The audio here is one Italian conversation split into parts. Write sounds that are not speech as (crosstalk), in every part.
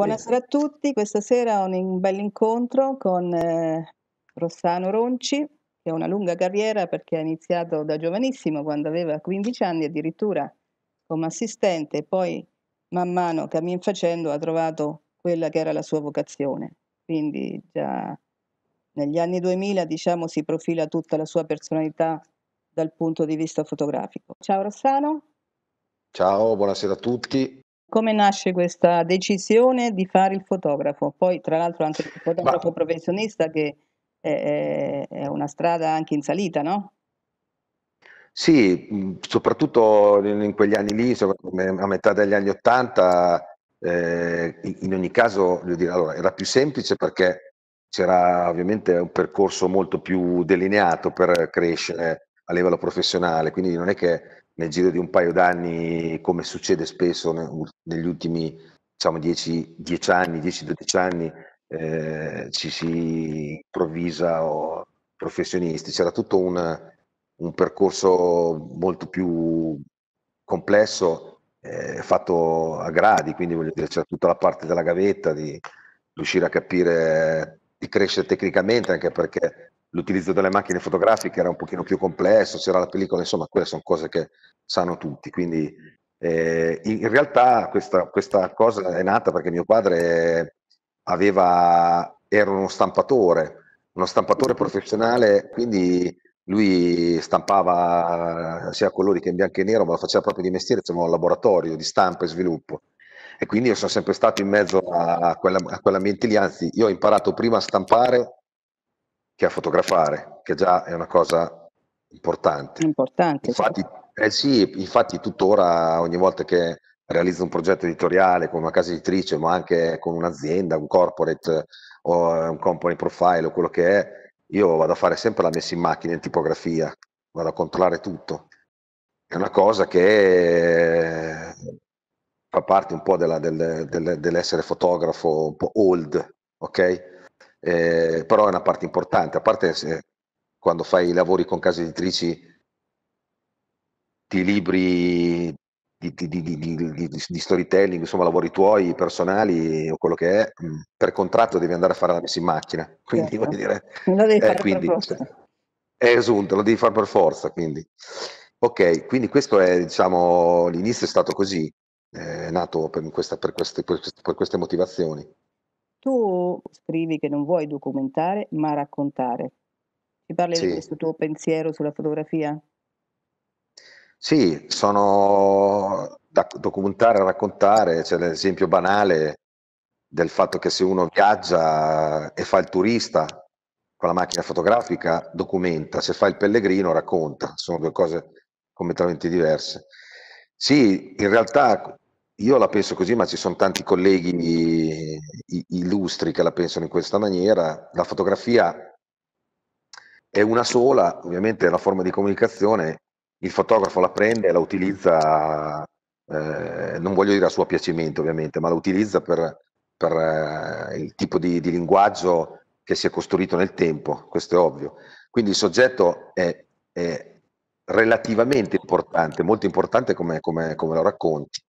Buonasera a tutti, questa sera un, un bel incontro con eh, Rossano Ronci, che ha una lunga carriera perché ha iniziato da giovanissimo, quando aveva 15 anni addirittura come assistente e poi man mano cammin facendo ha trovato quella che era la sua vocazione. Quindi già negli anni 2000 diciamo si profila tutta la sua personalità dal punto di vista fotografico. Ciao Rossano. Ciao, buonasera a tutti come nasce questa decisione di fare il fotografo? Poi, tra l'altro, anche il fotografo Ma... professionista che è, eh, eh, è, una strada anche in salita, no? Sì, mm, soprattutto in quegli anni lì, a metà degli anni Ottanta, eh, in ogni caso dire, allora, era più semplice perché c'era ovviamente un percorso molto più delineato per crescere a livello professionale, quindi non è che nel giro di un paio d'anni, come succede spesso negli ultimi 10 diciamo, anni, 10-12 anni, eh, ci si improvvisa o professionisti. C'era tutto un, un percorso molto più complesso eh, fatto a gradi, quindi voglio dire, c'è tutta la parte della gavetta di riuscire a capire, di crescere tecnicamente, anche perché l'utilizzo delle macchine fotografiche era un pochino più complesso, c'era la pellicola, insomma, quelle sono cose che sanno tutti. Quindi eh, in, in, realtà questa, questa, cosa è nata perché mio padre aveva, era uno stampatore, uno stampatore professionale, quindi lui stampava sia colori che in bianco e nero, ma lo faceva proprio di mestiere, c'era un laboratorio di stampa e sviluppo. E quindi io sono sempre stato in mezzo a, quella, a quell'ambiente lì, anzi io ho imparato prima a stampare che a fotografare, che già è una cosa importante. Importante. Infatti, certo. eh sì, infatti tuttora ogni volta che realizzo un progetto editoriale con una casa editrice, ma anche con un'azienda, un corporate o eh, un company profile o quello che è, io vado a fare sempre la messa in macchina in tipografia, vado a controllare tutto. È una cosa che eh, fa parte un po' della, del, del, dell'essere fotografo un po' old, ok? eh, però è una parte importante, a parte se, quando fai i lavori con case editrici ti libri di, di, di, di, storytelling, insomma lavori tuoi personali o quello che è, mm, per contratto devi andare a fare la messa in macchina, (laughs) quindi certo. voglio dire... Lo devi eh, fare quindi, per forza. È esunto, lo devi fare per forza, quindi... Ok, quindi questo è, diciamo, l'inizio è stato così, eh, è nato per, questa, per, queste, per queste motivazioni tu scrivi che non vuoi documentare, ma raccontare. Ti parli sì. di questo tuo pensiero sulla fotografia? Sì, sono da documentare e raccontare, c'è l'esempio banale del fatto che se uno viaggia e fa il turista con la macchina fotografica documenta, se fa il pellegrino racconta, sono due cose completamente diverse. Sì, in realtà io la penso così, ma ci sono tanti colleghi illustri che la pensano in questa maniera. La fotografia è una sola, ovviamente è una forma di comunicazione, il fotografo la prende e la utilizza, eh, non voglio dire a suo piacimento ovviamente, ma la utilizza per, per eh, il tipo di, di, linguaggio che si è costruito nel tempo, questo è ovvio. Quindi il soggetto è, è relativamente importante, molto importante come, come, come lo racconti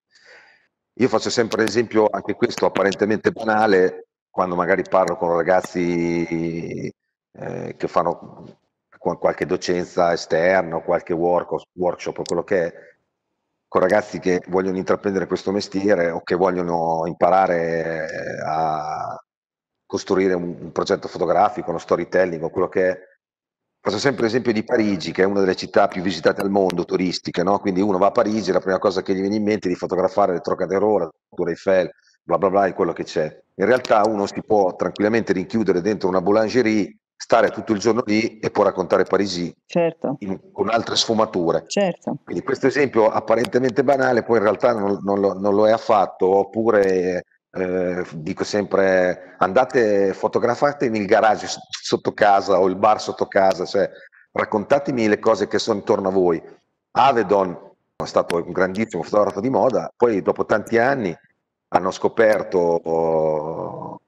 io faccio sempre l'esempio, anche questo apparentemente banale, quando magari parlo con ragazzi eh, che fanno qualche docenza esterna, qualche work, workshop o quello che è, con ragazzi che vogliono intraprendere questo mestiere o che vogliono imparare a costruire un, un progetto fotografico, uno storytelling o quello che è, Faccio sempre l'esempio di Parigi, che è una delle città più visitate al mondo, turistiche, no? Quindi uno va a Parigi, la prima cosa che gli viene in mente è di fotografare le Trocadero, la Tour Eiffel, bla bla bla, è quello che c'è. In realtà uno si può tranquillamente rinchiudere dentro una boulangerie, stare tutto il giorno lì e può raccontare Parigi certo. in, con altre sfumature. Certo. Quindi questo esempio apparentemente banale, poi in realtà non, non, lo, non lo, è affatto, oppure eh, dico sempre andate fotografatemi il garage sotto casa o il bar sotto casa, cioè raccontatemi le cose che sono intorno a voi. Avedon è stato un grandissimo fotografo di moda, poi dopo tanti anni hanno scoperto oh,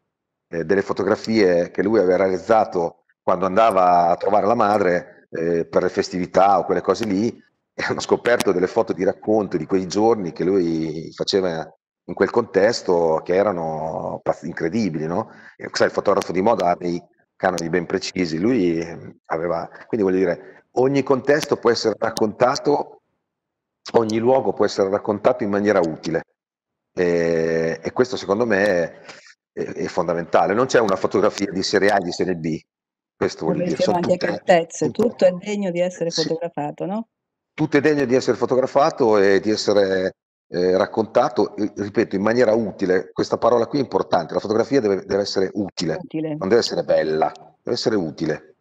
eh, delle fotografie che lui aveva realizzato quando andava a trovare la madre eh, per le festività o quelle cose lì, e hanno scoperto delle foto di racconto di quei giorni che lui faceva in quel contesto che erano incredibili, no? Eh, sai, il fotografo di moda ha dei canoni ben precisi, lui ehm, aveva, quindi voglio dire, ogni contesto può essere raccontato, ogni luogo può essere raccontato in maniera utile e, e questo secondo me è, è, è, fondamentale, non c'è una fotografia di serie A e di serie B, questo vuol dire. Sono tutte, tutto, tutto è degno di essere sì. fotografato, no? Tutto è degno di essere fotografato e di essere eh, raccontato, eh, ripeto, in maniera utile, questa parola qui è importante, la fotografia deve, deve essere utile, utile, non deve essere bella, deve essere utile.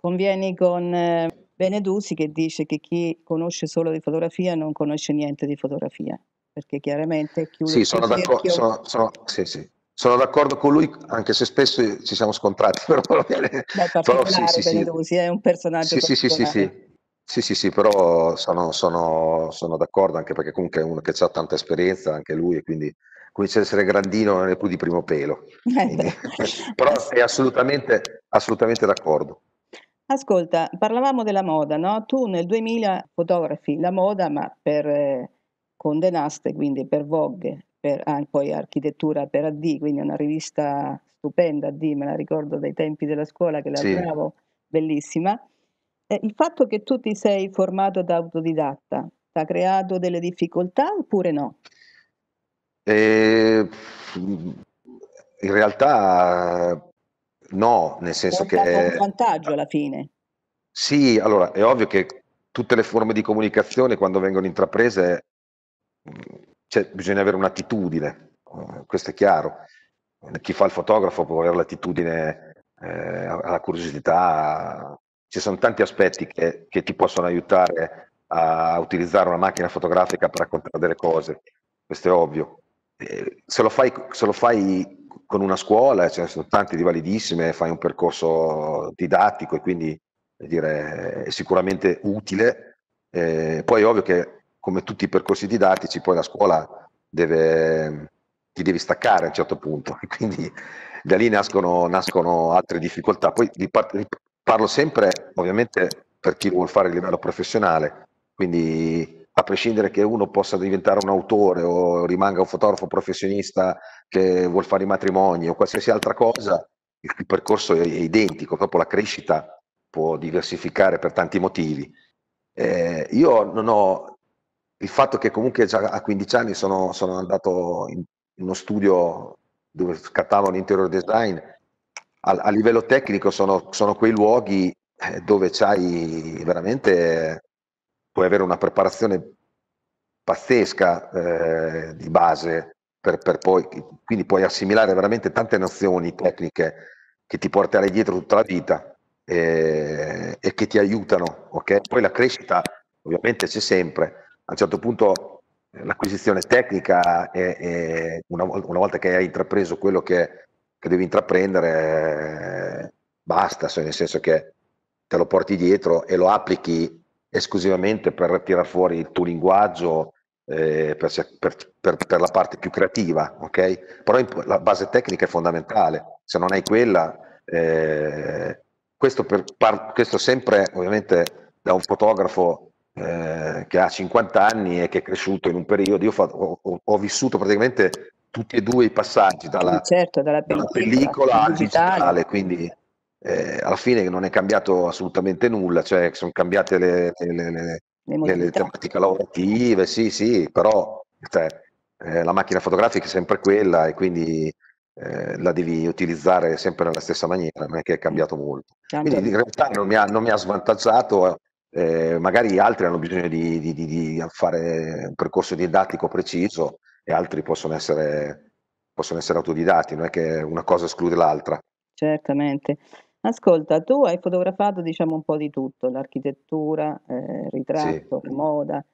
Convieni con eh, Benedusi che dice che chi conosce solo di fotografia non conosce niente di fotografia, perché chiaramente chiude sì, sono d'accordo, sono, sono, sì, sì. sono d'accordo con lui, anche se spesso ci siamo scontrati. (laughs) Però, Beh, però sì, sì, Beneduzzi è un personaggio sì, sì, sì, sì, sì. Sì, sì, sì, però sono, sono, sono d'accordo anche perché comunque è uno che ha tanta esperienza, anche lui, e quindi comincia ad essere grandino, non è più di primo pelo. Eh quindi, (laughs) però sei assolutamente, assolutamente d'accordo. Ascolta, parlavamo della moda, no? Tu nel 2000 fotografi la moda, ma per eh, Conde quindi per Vogue, per, ah, poi architettura per AD, quindi una rivista stupenda AD, me la ricordo dai tempi della scuola che la sì. bellissima. Eh, il fatto che tu ti sei formato da autodidatta ti ha creato delle difficoltà oppure no? Eh, in realtà no, nel senso che... È un vantaggio alla fine. Sì, allora è ovvio che tutte le forme di comunicazione quando vengono intraprese cioè, bisogna avere un'attitudine, eh, questo è chiaro. Chi fa il fotografo può avere l'attitudine eh, alla curiosità, ci sono tanti aspetti che, che ti possono aiutare a utilizzare una macchina fotografica per raccontare delle cose, questo è ovvio. se, lo fai, se lo fai con una scuola, ce ne sono tante di validissime, fai un percorso didattico e quindi dire, è sicuramente utile. Eh, poi è ovvio che come tutti i percorsi didattici, poi la scuola deve, ti devi staccare a un certo punto, (laughs) quindi da lì nascono, nascono altre difficoltà. Poi Parlo sempre, ovviamente, per chi vuole fare il livello professionale, quindi a prescindere che uno possa diventare un autore o rimanga un fotografo professionista che vuole fare i matrimoni o qualsiasi altra cosa, il percorso è identico, proprio la crescita può diversificare per tanti motivi. Eh, io non ho il fatto che comunque già a 15 anni sono, sono andato in uno studio dove scattavo l'interior design, a, a livello tecnico sono, sono, quei luoghi eh, dove c'hai veramente, puoi avere una preparazione pazzesca eh, di base, per, per poi, quindi puoi assimilare veramente tante nozioni tecniche che ti porterai dietro tutta la vita e, eh, e che ti aiutano. ok Poi la crescita ovviamente c'è sempre, a un certo punto eh, l'acquisizione tecnica è, è una, una, volta che hai intrapreso quello che che devi intraprendere, eh, basta, cioè nel senso che te lo porti dietro e lo applichi esclusivamente per tirare fuori il tuo linguaggio eh, per, per, per, per, la parte più creativa, ok? Però in, la base tecnica è fondamentale, se non hai quella, eh, questo, par, questo, sempre ovviamente da un fotografo eh, che ha 50 anni e che è cresciuto in un periodo, io ho, ho, ho vissuto praticamente tutti e due i passaggi dalla, certo, dalla pellicola, al digitale, quindi eh, alla fine non è cambiato assolutamente nulla, cioè sono cambiate le, le, le, le, le tematiche lavorative, sì, sì, però cioè, eh, la macchina fotografica è sempre quella e quindi eh, la devi utilizzare sempre nella stessa maniera, non è che è cambiato molto. Quindi in realtà non mi ha, non mi ha svantaggiato, eh, magari altri hanno bisogno di, di, di, di fare un percorso didattico preciso e altri possono essere, possono essere autodidatti, non è che una cosa esclude l'altra. Certamente. Ascolta, tu hai fotografato diciamo un po' di tutto, l'architettura, eh, ritratto, sì. moda.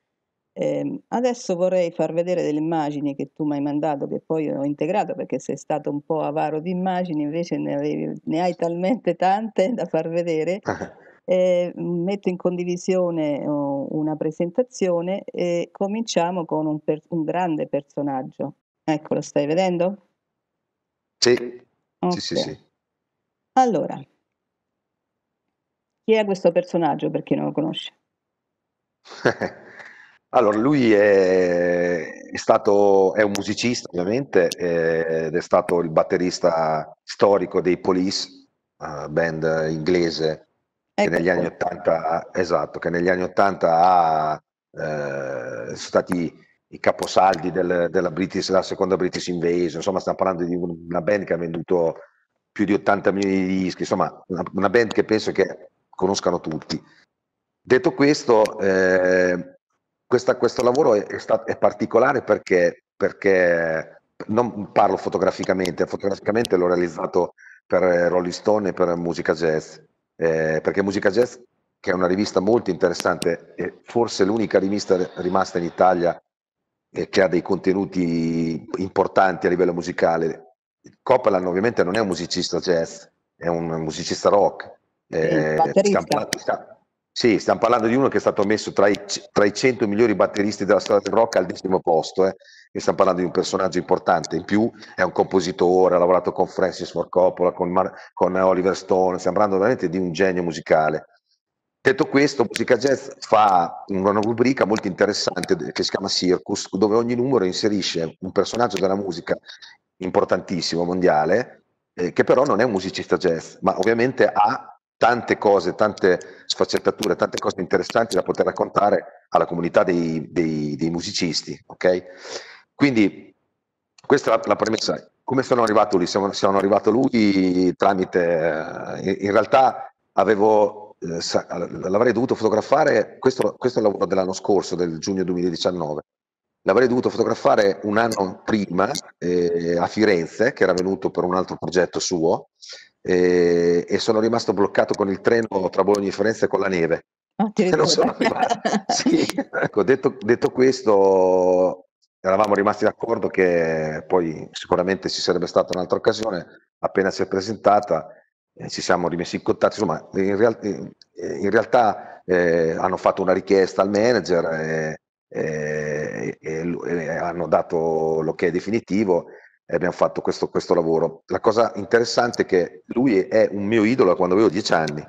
Eh, adesso vorrei far vedere delle immagini che tu mi hai mandato, che poi ho integrato perché sei stato un po' avaro di immagini, invece ne, avevi, ne hai talmente tante da far vedere. (laughs) Eh, metto in condivisione una presentazione e cominciamo con un, per, un grande personaggio. Ecco, lo stai vedendo? Sì. Okay. sì, sì, sì. Allora, chi è questo personaggio per chi non lo conosce? (laughs) allora, lui è, è, stato, è un musicista ovviamente eh, ed è stato il batterista storico dei Police, uh, band inglese Ecco. Che negli anni 80, esatto, che negli anni 80 ha, eh, sono stati i caposaldi del, della, British, della seconda British Invasion, insomma stiamo parlando di una band che ha venduto più di 80 milioni di dischi, insomma una, una band che penso che conoscano tutti. Detto questo, eh, questa, questo lavoro è, è, stato, è particolare perché, perché, non parlo fotograficamente, fotograficamente l'ho realizzato per eh, Rolling Stone e per musica jazz, eh, perché Musica Jazz, che è una rivista molto interessante, è forse l'unica rivista rimasta in Italia eh, che ha dei contenuti importanti a livello musicale. Coppola ovviamente non è un musicista jazz, è un musicista rock. Eh, sì, stiamo parlando di uno che è stato messo tra i, tra i 100 migliori batteristi della storia del rock al decimo posto. Eh che stiamo parlando di un personaggio importante, in più è un compositore, ha lavorato con Francis Ford Coppola, con, Mar- con Oliver Stone, stiamo parlando veramente di un genio musicale. Detto questo, Musica Jazz fa una rubrica molto interessante che si chiama Circus, dove ogni numero inserisce un personaggio della musica importantissimo, mondiale, eh, che però non è un musicista jazz, ma ovviamente ha tante cose, tante sfaccettature, tante cose interessanti da poter raccontare alla comunità dei, dei, dei musicisti. Okay? Quindi questa è la, la premessa. Come sono arrivato lì? Sono, sono arrivato lui tramite... Eh, in realtà avevo, eh, l'avrei dovuto fotografare, questo, questo è il lavoro dell'anno scorso, del giugno 2019, l'avrei dovuto fotografare un anno prima eh, a Firenze, che era venuto per un altro progetto suo, eh, e sono rimasto bloccato con il treno tra Bologna e Firenze con la neve. Ah, (laughs) non sono arrivato. sì. ecco, detto, detto questo, eravamo rimasti d'accordo che poi sicuramente ci sarebbe stata un'altra occasione, appena si è presentata eh, ci siamo rimessi in contatto, insomma in, real- eh, in realtà eh, hanno fatto una richiesta al manager eh, eh, e, e, e, e hanno dato l'ok definitivo e abbiamo fatto questo, questo lavoro. La cosa interessante è che lui è un mio idolo da quando avevo dieci anni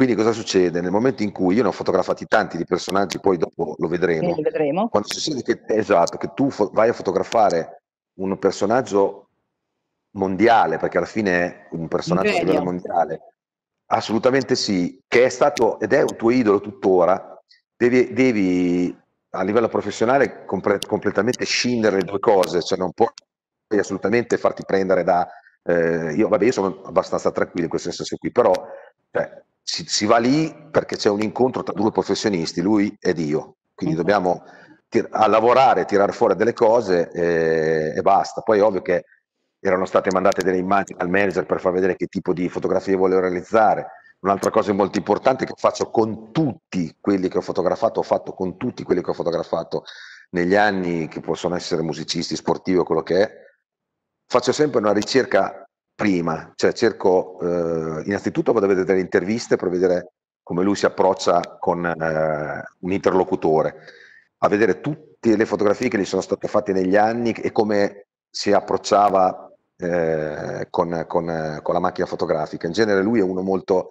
quindi cosa succede? Nel momento in cui io ne ho fotografati tanti di personaggi, poi dopo lo vedremo. Lo vedremo. Quando succede che, esatto, che tu fo- vai a fotografare un personaggio mondiale, perché alla fine è un personaggio a livello mondiale, assolutamente sì, che è stato ed è un tuo idolo tuttora, devi, devi a livello professionale comple- completamente scindere le due cose, cioè non puoi assolutamente farti prendere da... Eh, io, vabbè, io sono abbastanza tranquillo in questo senso qui, però cioè, si, si, va lì perché c'è un incontro tra due professionisti, lui ed io, quindi mm-hmm. dobbiamo tir- a lavorare, tirare fuori delle cose e, eh, e basta. Poi è ovvio che erano state mandate delle immagini al manager per far vedere che tipo di fotografie volevo realizzare. Un'altra cosa molto importante che faccio con tutti quelli che ho fotografato, ho fatto con tutti quelli che ho fotografato negli anni, che possono essere musicisti, sportivi o quello che è, faccio sempre una ricerca prima, cioè cerco eh, innanzitutto vado a vedere le interviste per vedere come lui si approccia con eh, un interlocutore, a vedere tutte le fotografie che gli sono state fatte negli anni e come si approcciava eh, con, con, con, la macchina fotografica. In genere lui è uno molto,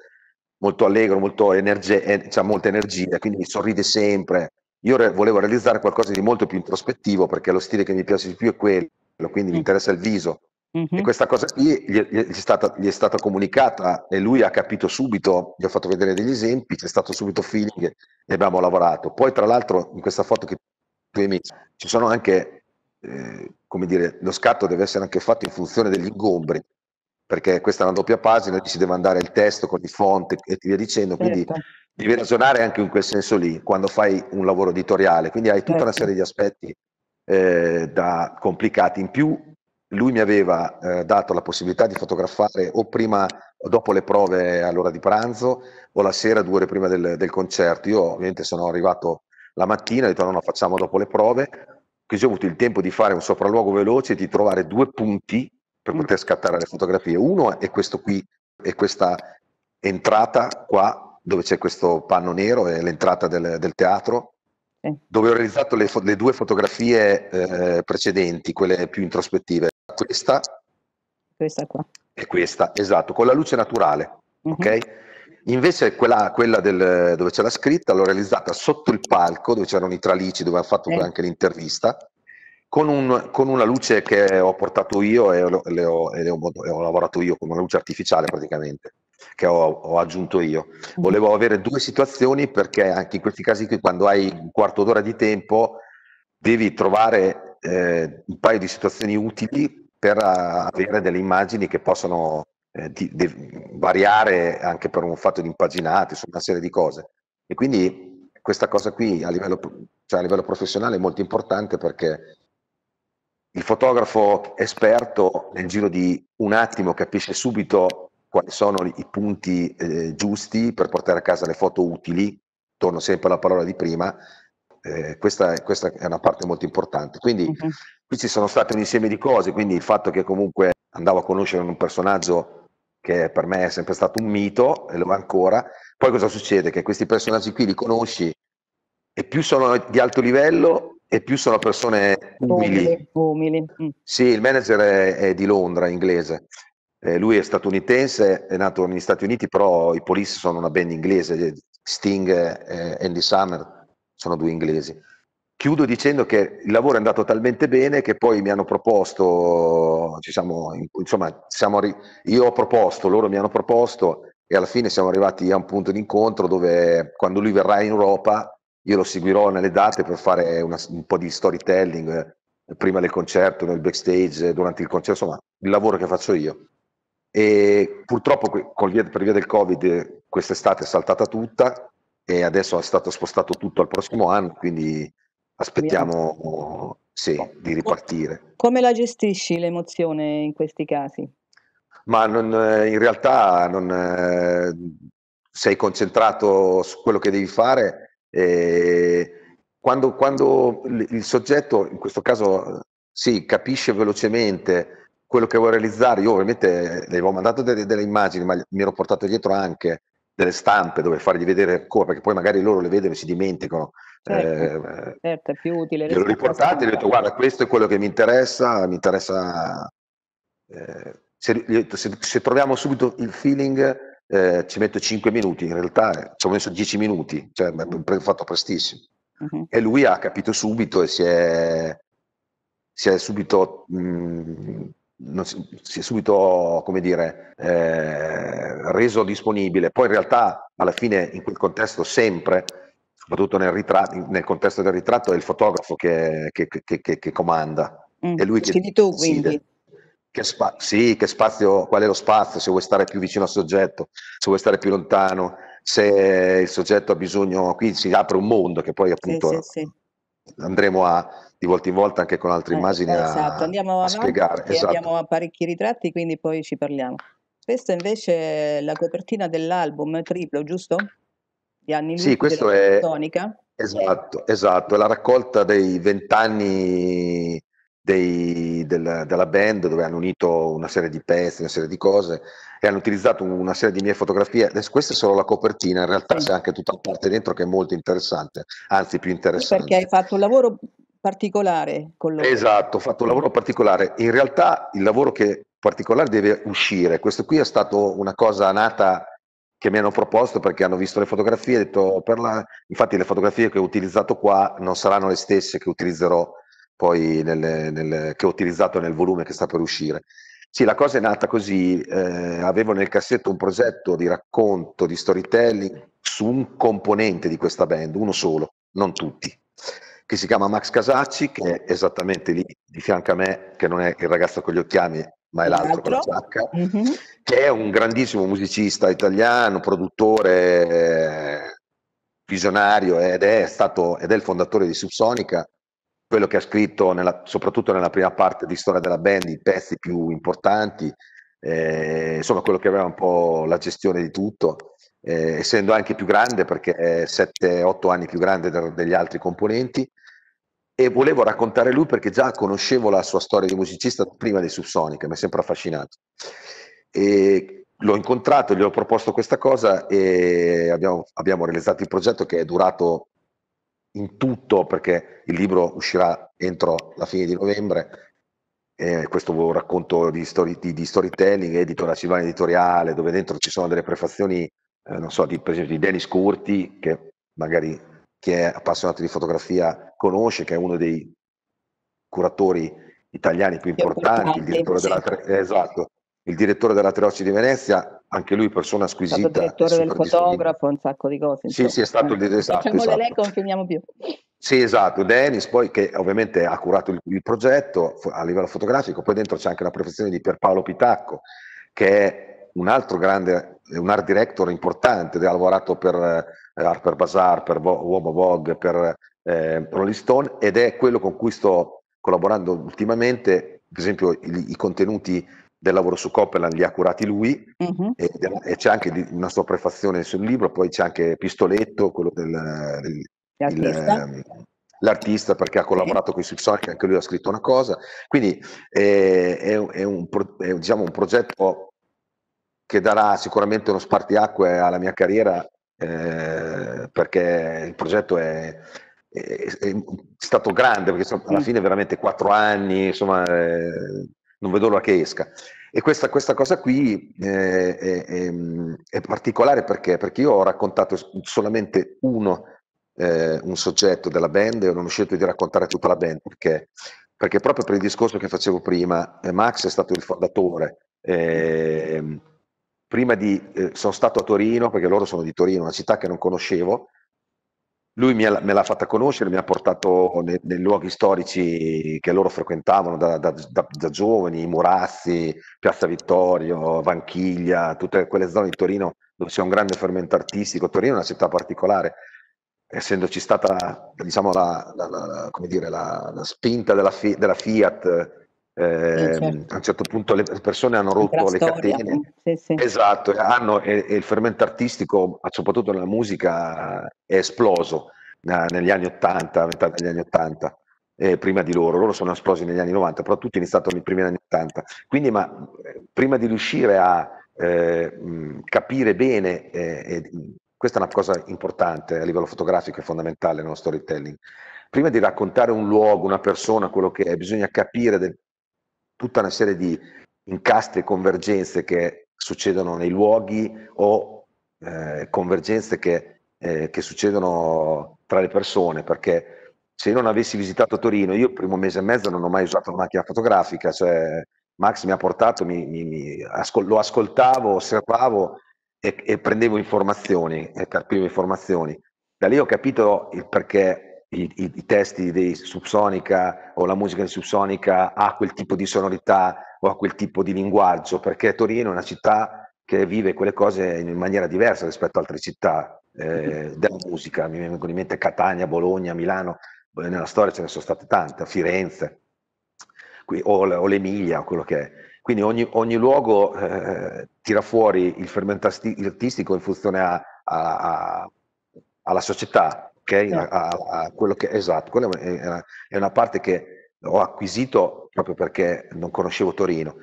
molto allegro, molto energe- eh, molta energia, quindi sorride sempre. Io re- volevo realizzare qualcosa di molto più introspettivo perché lo stile che mi piace di più è quello, quindi mi mm. interessa il viso, Mm-hmm. questa cosa qui gli, gli- gli è stata, gli è stata comunicata e lui ha capito subito, gli ho fatto vedere degli esempi, c'è stato subito feeling e abbiamo lavorato. Poi tra l'altro in questa foto che tu hai messo ci sono anche, eh, come dire, lo scatto deve essere anche fatto in funzione degli ingombri, perché questa è una doppia pagina, ci deve andare il testo con i font e via dicendo, quindi Certo, devi ragionare anche in quel senso lì quando fai un lavoro editoriale, quindi hai tutta una certo. serie di aspetti eh, da complicati in più lui mi aveva eh, dato la possibilità di fotografare o prima o dopo le prove all'ora di pranzo o la sera due ore prima del, del concerto. Io ovviamente sono arrivato la mattina, ho detto no, no, facciamo dopo le prove, così ho avuto il tempo di fare un sopralluogo veloce e di trovare due punti per mm. poter scattare le fotografie. Uno è questo qui, è questa entrata qua dove c'è questo panno nero, è l'entrata del, del teatro, dove ho realizzato le, fo- le due fotografie eh, precedenti, quelle più introspettive questa, questa qua. e questa, esatto, con la luce naturale, uh-huh. ok? Invece quella, quella del, dove c'è la scritta l'ho realizzata sotto il palco dove c'erano i tralici, dove ha fatto eh. anche l'intervista, con, un, con, una luce che ho portato io e, ho, le ho, e le ho, le ho, lavorato io, con una luce artificiale praticamente, che ho, aggiunto io. Mhm. Volevo avere due situazioni perché anche in questi casi qui, quando hai un quarto d'ora di tempo, devi trovare eh, un paio di situazioni utili per eh, avere delle immagini che possono eh, di, di variare anche per un fatto di impaginato, su una serie di cose. E quindi questa cosa qui a livello, cioè a livello professionale è molto importante perché il fotografo esperto nel giro di un attimo capisce subito quali sono i punti eh, giusti per portare a casa le foto utili, torno sempre alla parola di prima, eh, questa, questa, è una parte molto importante. Quindi uh-huh. qui ci sono state un insieme di cose, quindi il fatto che comunque andavo a conoscere un personaggio che per me è sempre stato un mito e lo è ancora, poi cosa succede? Che questi personaggi qui li conosci e più sono di alto livello e più sono persone umili. umili. Mm. Sì, il manager è, è di Londra, inglese. Eh, lui è statunitense, è nato negli Stati Uniti, però i Police sono una band inglese, Sting e Andy Summer sono due inglesi. Chiudo dicendo che il lavoro è andato talmente bene che poi mi hanno proposto, diciamo, insomma, io ho proposto, loro mi hanno proposto e alla fine siamo arrivati a un punto d'incontro dove quando lui verrà in Europa io lo seguirò nelle date per fare una, un po' di storytelling eh, prima del concerto, nel backstage, durante il concerto, insomma, il lavoro che faccio io. E purtroppo via, per via del Covid eh, quest'estate è saltata tutta, e adesso è stato spostato tutto al prossimo anno, quindi aspettiamo sì, di ripartire. Come la gestisci l'emozione in questi casi? Ma non, eh, in realtà non, eh, sei concentrato su quello che devi fare. Quando, quando, il soggetto, in questo caso, sì, capisce velocemente quello che vuoi realizzare, io ovviamente le avevo mandato delle, delle immagini, ma mi ero portato dietro anche delle stampe dove fargli vedere ancora, perché poi magari loro le vedono e si dimenticano. Certo, eh, certo è più utile. Glielo riportate gli ho detto guarda questo è quello che mi interessa, mi interessa... Eh, se, se, se, troviamo subito il feeling eh, ci metto 5 minuti, in realtà eh, ci ho messo 10 minuti, cioè mi ho fatto prestissimo. Uh-huh. E lui ha capito subito e si è, si è subito... Mh, mm, si, si, è subito, come dire, eh, reso disponibile. Poi in realtà alla fine in quel contesto sempre soprattutto nel, ritratto, nel, contesto del ritratto, è il fotografo che, che, che, che comanda. Mm, è lui che decide tu, quindi. Che spa- sì, che spazio, qual è lo spazio, se vuoi stare più vicino al soggetto, se vuoi stare più lontano, se il soggetto ha bisogno, qui si apre un mondo che poi appunto sì, sì, sì. andremo a, di volta in volta anche con altre eh, immagini esatto, esatto. a, andiamo a spiegare. Esatto. Abbiamo parecchi ritratti, quindi poi ci parliamo. Questa invece è la copertina dell'album triplo, giusto? Di anni Sì, questo è... Tonica. Esatto, esatto, è la raccolta dei vent'anni dei, del, della band dove hanno unito una serie di pezzi, una serie di cose e hanno utilizzato una serie di mie fotografie. Adesso questa è solo la copertina, in realtà c'è anche tutta la parte dentro che è molto interessante, anzi più interessante. Perché hai fatto un lavoro particolare con loro. Esatto, ho fatto un lavoro particolare. In realtà il lavoro che particolare deve uscire. Questo qui è stato una cosa nata che mi hanno proposto perché hanno visto le fotografie e detto per la... infatti le fotografie che ho utilizzato qua non saranno le stesse che utilizzerò poi nel, nel, che ho utilizzato nel volume che sta per uscire. Sì, la cosa è nata così, eh, avevo nel cassetto un progetto di racconto, di storytelling su un componente di questa band, uno solo, non tutti che si chiama Max Casacci, che è esattamente lì di fianco a me, che non è il ragazzo con gli occhiali, ma è l'altro, con la giacca, mm-hmm. che è un grandissimo musicista italiano, produttore, visionario ed è stato ed è il fondatore di Subsonica, quello che ha scritto nella, soprattutto nella prima parte di storia della band i pezzi più importanti, eh, insomma quello che aveva un po' la gestione di tutto. Eh, essendo anche più grande perché è 7-8 anni più grande de- degli altri componenti e volevo raccontare lui perché già conoscevo la sua storia di musicista prima dei Subsonica, mi è sempre affascinato. E l'ho incontrato, gli ho proposto questa cosa e abbiamo, abbiamo realizzato il progetto che è durato in tutto perché il libro uscirà entro la fine di novembre eh, questo racconto di, story, di, di storytelling, editora da Silvana Editoriale, dove dentro ci sono delle prefazioni, eh, non so, di, per esempio di Dennis Curti, che magari chi è appassionato di fotografia conosce, che è uno dei curatori italiani più importanti, il direttore, della, esatto, il direttore della Treocci di Venezia, anche lui persona squisita. Il direttore del fotografo, un sacco di cose. Insomma. Sì, sì, è stato il direttore. Esatto, Facciamo esatto. l'elenco, non finiamo più. Sì, esatto, Denis poi che ovviamente ha curato il, il, progetto a livello fotografico, poi dentro c'è anche la professione di Pierpaolo Pitacco, che è un altro grande, un art director importante, ha lavorato per Harper Bazaar, per Uomo Vogue, per eh, Rolling Stone ed è quello con cui sto collaborando ultimamente, per esempio i, i contenuti del lavoro su Copeland li ha curati lui uh-huh. e, e, c'è anche una sua prefazione sul libro, poi c'è anche Pistoletto, quello del, del l'artista. Il, ehm, l'artista perché ha collaborato sì. con i Simpson anche lui ha scritto una cosa quindi eh, è, è, un, è diciamo, un progetto che darà sicuramente uno spartiacque alla mia carriera eh, perché il progetto è, è, è, stato grande, perché alla mm. fine veramente quattro anni, insomma, eh, non vedo l'ora che esca. E questa, questa cosa qui eh, è, è, particolare perché? perché? io ho raccontato solamente uno, eh, un soggetto della band e non ho scelto di raccontare tutta la band perché, perché proprio per il discorso che facevo prima, eh, Max è stato il fondatore. Eh, prima di, eh, sono stato a Torino, perché loro sono di Torino, una città che non conoscevo, lui me l'ha fatta conoscere, mi ha portato nei, nei luoghi storici che loro frequentavano da, da, da, da, giovani, Murazzi, Piazza Vittorio, Vanchiglia, tutte quelle zone di Torino dove c'è un grande fermento artistico. Torino è una città particolare, essendoci stata diciamo, la, la, la, dire, la spinta della, della Fiat eh, eh, certo. A un certo punto le persone hanno rotto le catene, mm, sì, sì. esatto, hanno, e, e, il fermento artistico, soprattutto nella musica, è esploso eh, negli anni 80, metà degli anni 80. Eh, prima di loro, loro sono esplosi negli anni 90, però tutti è iniziato nei primi anni 80. Quindi, ma eh, prima di riuscire a mh, eh, mm, capire bene, mm, questa è una cosa importante a livello fotografico, è fondamentale nello storytelling prima di raccontare un luogo, una persona, quello che è, bisogna capire del, tutta una serie di incastri e convergenze che succedono nei luoghi o eh, convergenze che, eh, che, succedono tra le persone, perché se io non avessi visitato Torino, io il primo mese e mezzo non ho mai usato una macchina fotografica, cioè Max mi ha portato, mi, mi, ascol- lo ascoltavo, osservavo e, e prendevo informazioni, e capivo informazioni. Da lì ho capito il perché i, i, i, testi di Subsonica o la musica di Subsonica ha quel tipo di sonorità o ha quel tipo di linguaggio, perché Torino è una città che vive quelle cose in maniera diversa rispetto ad altre città eh, della musica. Mi vengono in mente Catania, Bologna, Milano, eh, nella storia ce ne sono state tante, Firenze qui, o, o l'Emilia o quello che è. Quindi ogni, ogni luogo eh, tira fuori il fermento artistico in funzione a, a, a, alla società okay? a, a, a che, esatto, quella è una, è una parte che ho acquisito proprio perché non conoscevo Torino.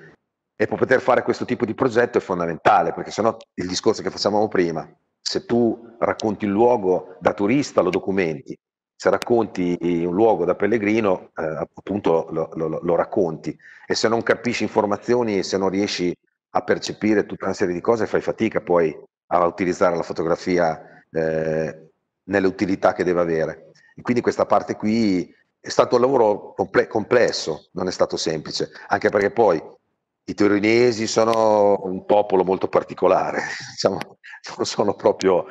E per poter fare questo tipo di progetto è fondamentale, perché sennò il discorso che facevamo prima, se tu racconti il luogo da turista lo documenti, se racconti un luogo da pellegrino eh, appunto lo, lo, lo, racconti e se non capisci informazioni, se non riesci a percepire tutta una serie di cose fai fatica poi a utilizzare la fotografia eh, nelle utilità che deve avere. E quindi questa parte qui è stato un lavoro comple- complesso, non è stato semplice, anche perché poi i torinesi sono un popolo molto particolare, (laughs) diciamo, non sono proprio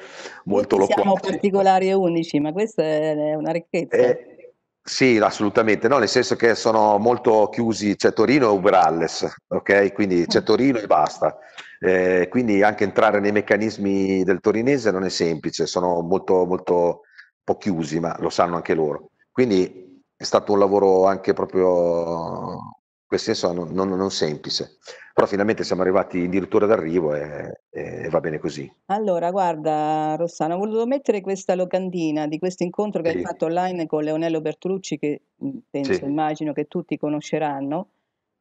molto locali. Siamo particolari e unici, ma questa è una ricchezza. Eh, sì, assolutamente, no, nel senso che sono molto chiusi, c'è Torino e Uberalles, ok? Quindi c'è (laughs) Torino e basta. Eh, quindi anche entrare nei meccanismi del torinese non è semplice, sono molto, molto un po' chiusi, ma lo sanno anche loro. Quindi è stato un lavoro anche proprio, in questo senso, non, non, non semplice. Però finalmente siamo arrivati addirittura d'arrivo e, e, va bene così. Allora, guarda Rossana, ho voluto mettere questa locandina di questo incontro che sì. hai fatto online con Leonello Bertolucci, che penso, sì. immagino che tutti conosceranno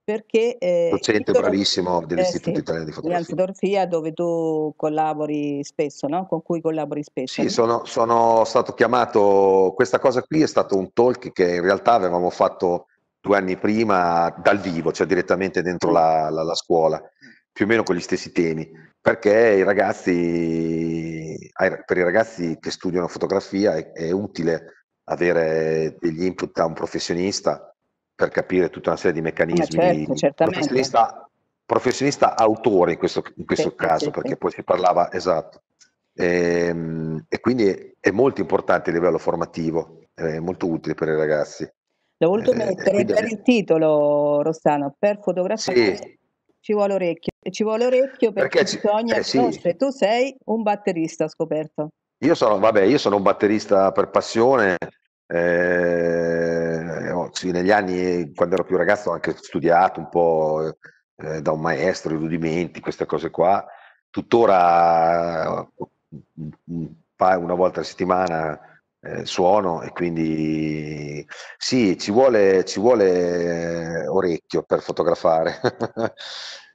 perché... Eh, Docente bravissimo eh, dell'Istituto eh, sì, Italiano di Fotografia. Fotografia dove tu collabori spesso, no? con cui collabori spesso. Sì, no? sono, sono, stato chiamato, questa cosa qui è stato un talk che in realtà avevamo fatto due anni prima dal vivo, cioè direttamente dentro la, la, la scuola, più o meno con gli stessi temi, perché i ragazzi, per i ragazzi che studiano fotografia è, è utile avere degli input da un professionista per capire tutta una serie di meccanismi. Ma eh, certo, professionista, professionista, autore in questo, in questo sì, caso, sì, perché sì. poi si parlava, esatto. E, ehm, e, quindi è molto importante a livello formativo, è molto utile per i ragazzi. L'ho voluto eh, mettere quindi... per il titolo, Rossano, per fotografare ci vuole orecchio. Ci vuole orecchio perché, perché bisogna eh, sì. Tu sei un batterista, scoperto. Io sono, vabbè, io sono un batterista per passione. Eh, sì, negli anni, quando ero più ragazzo, ho anche studiato un po' eh, da un maestro, i rudimenti, queste cose qua. Tuttora, mm, mm, una volta a settimana, eh, suono e quindi sì, ci vuole, ci vuole orecchio per fotografare. (laughs)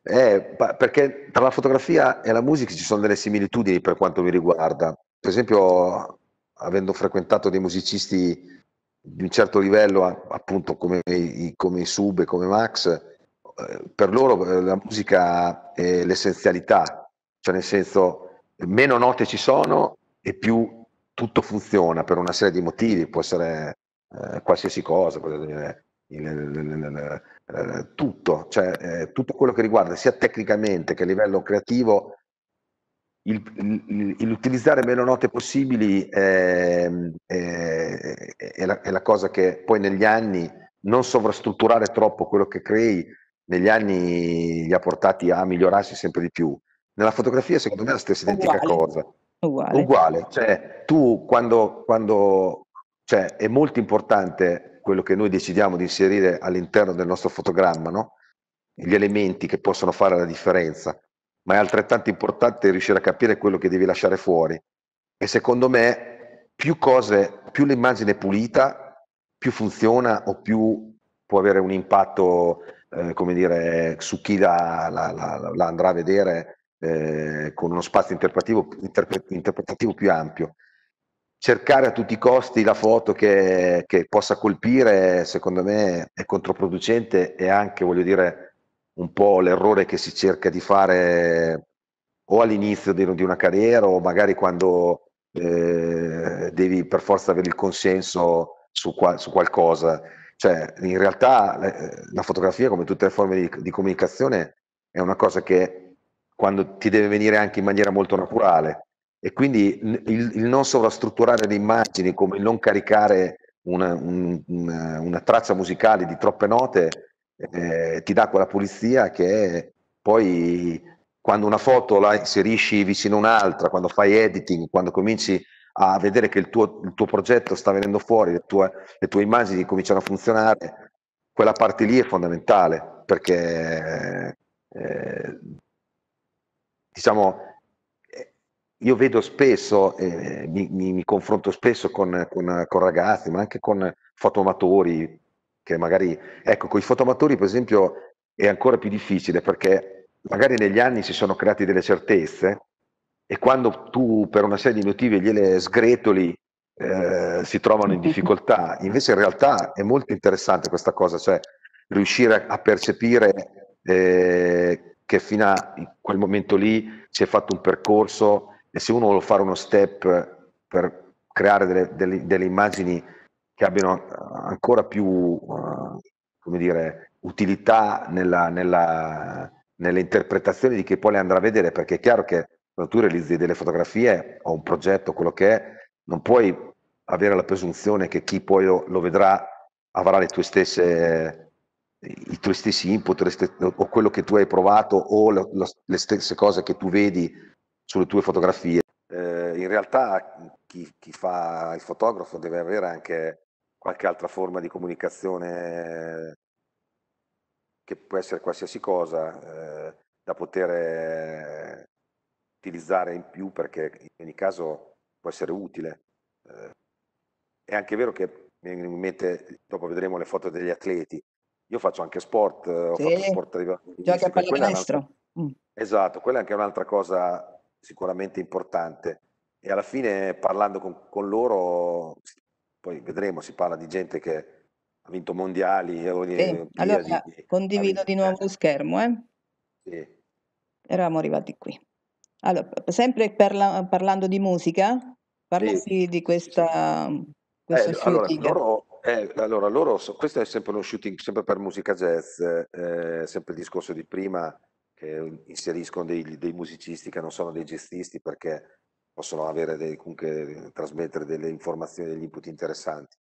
eh, perché tra la fotografia e la musica ci sono delle similitudini per quanto mi riguarda. Per esempio, avendo frequentato dei musicisti di un certo livello, appunto come i, come i sub e come Max, eh, per loro eh, la musica è l'essenzialità, cioè nel senso meno note ci sono e più tutto funziona per una serie di motivi, può essere eh, qualsiasi cosa, dire, eh, il, il, il, tutto, cioè eh, tutto quello che riguarda sia tecnicamente che a livello creativo l'utilizzare meno note possibili ehm, è, è, è, la, è, la, cosa che poi negli anni non sovrastrutturare troppo quello che crei negli anni li ha portati a migliorarsi sempre di più. Nella fotografia secondo me è la stessa identica cosa. Uguale. uguale. Cioè, tu quando, quando cioè, è molto importante quello che noi decidiamo di inserire all'interno del nostro fotogramma, no? gli elementi che possono fare la differenza ma è altrettanto importante riuscire a capire quello che devi lasciare fuori. E secondo me più cose, più l'immagine è pulita, più funziona o più può avere un impatto, eh, come dire, su chi la, la, la, la andrà a vedere eh, con uno spazio interpretativo, interpre, interpretativo, più ampio. Cercare a tutti i costi la foto che, che possa colpire, secondo me, è controproducente e anche, voglio dire, un po' l'errore che si cerca di fare o all'inizio di, una carriera o magari quando eh, devi per forza avere il consenso su, qual- su qualcosa. Cioè, in realtà eh, la fotografia, come tutte le forme di, di, comunicazione, è una cosa che quando ti deve venire anche in maniera molto naturale. E quindi il, il non sovrastrutturare le immagini, come il non caricare una, un, una, una traccia musicale di troppe note, eh, ti dà quella pulizia che poi quando una foto la inserisci vicino a un'altra, quando fai editing, quando cominci a vedere che il tuo, il tuo progetto sta venendo fuori, le tue, le tue immagini cominciano a funzionare, quella parte lì è fondamentale perché eh, diciamo eh, io vedo spesso, eh, mi, mi, mi, confronto spesso con, con, con, ragazzi, ma anche con fotomatori, che magari, ecco, con i fotomatori per esempio è ancora più difficile perché magari negli anni si sono creati delle certezze e quando tu per una serie di motivi gliele sgretoli eh, si trovano in difficoltà. Invece in realtà è molto interessante questa cosa, cioè riuscire a percepire eh, che fino a quel momento lì si è fatto un percorso e se uno vuole fare uno step per creare delle, delle, delle immagini che abbiano eh, ancora più uh, come dire, utilità nella, nella, nelle interpretazioni di chi poi le andrà a vedere, perché è chiaro che quando tu realizzi delle fotografie o un progetto, quello che è, non puoi avere la presunzione che chi poi lo, lo vedrà avrà le tue stesse i tuoi stessi input o quello che tu hai provato o la, la, le stesse cose che tu vedi sulle tue fotografie. Eh, in realtà chi, chi, fa il fotografo deve avere anche qualche altra forma di comunicazione che può essere qualsiasi cosa eh, da poter eh, utilizzare in più perché in ogni caso può essere utile. Eh, è anche vero che mi viene in mente, dopo vedremo le foto degli atleti, io faccio anche sport, eh, ho sì, fatto sport di giochi a pallacanestro. Mm. Esatto, quella è anche un'altra cosa sicuramente importante e alla fine parlando con, con loro si poi vedremo, si parla di gente che ha vinto mondiali, eh, Sì, Olimpiadi. allora condivido di nuovo eh. lo schermo, eh. Sì. Eravamo arrivati qui. Allora, sempre parla- parlando di musica, Sì, di questa, questo Eh, allora, loro, eh, allora, loro questo è sempre uno shooting, sempre per musica jazz, eh, sempre il discorso di prima, che inseriscono dei, dei musicisti che non sono dei gestisti perché possono avere dei, comunque trasmettere delle informazioni, degli input interessanti.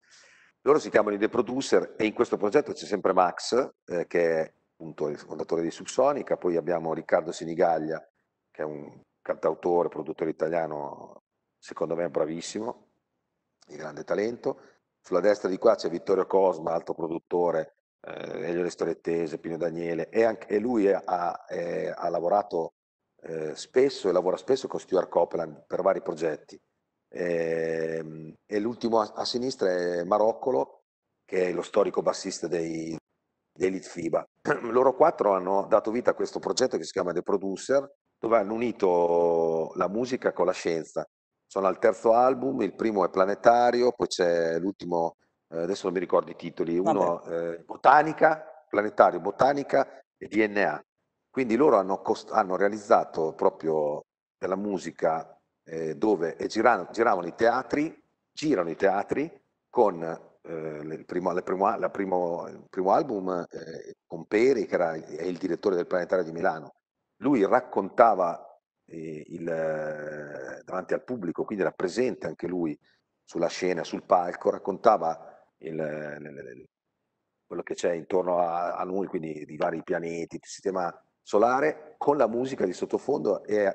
Loro si chiamano i The Producer e in questo progetto c'è sempre Max, eh, che è appunto il fondatore di Subsonica, poi abbiamo Riccardo Sinigaglia, che è un cantautore, produttore italiano, secondo me bravissimo, di grande talento. Sulla destra di qua c'è Vittorio Cosma, altro produttore, eh, Elio Restorettese, Pino Daniele, e, anche, lui ha, eh, ha lavorato eh, spesso e lavora spesso con Stuart Copeland per vari progetti. E, ehm, e l'ultimo a, a, sinistra è Maroccolo, che è lo storico bassista dei, dei Litfiba. (clears throat) Loro quattro hanno dato vita a questo progetto che si chiama The Producer, dove hanno unito la musica con la scienza. Sono al terzo album, il primo è Planetario, poi c'è l'ultimo, eh, adesso non mi ricordo i titoli, uno eh, Botanica, Planetario, Botanica e DNA. Quindi loro hanno, cost- hanno realizzato proprio della musica eh, dove girano, giravano i teatri, girano i teatri con eh, il, primo, primo, primo, il, primo, album eh, con Peri, che era, è il direttore del Planetario di Milano. Lui raccontava eh, il, davanti al pubblico, quindi era presente anche lui sulla scena, sul palco, raccontava il, quello che c'è intorno a, a, noi, quindi di vari pianeti, il sistema solare con la musica di sottofondo è,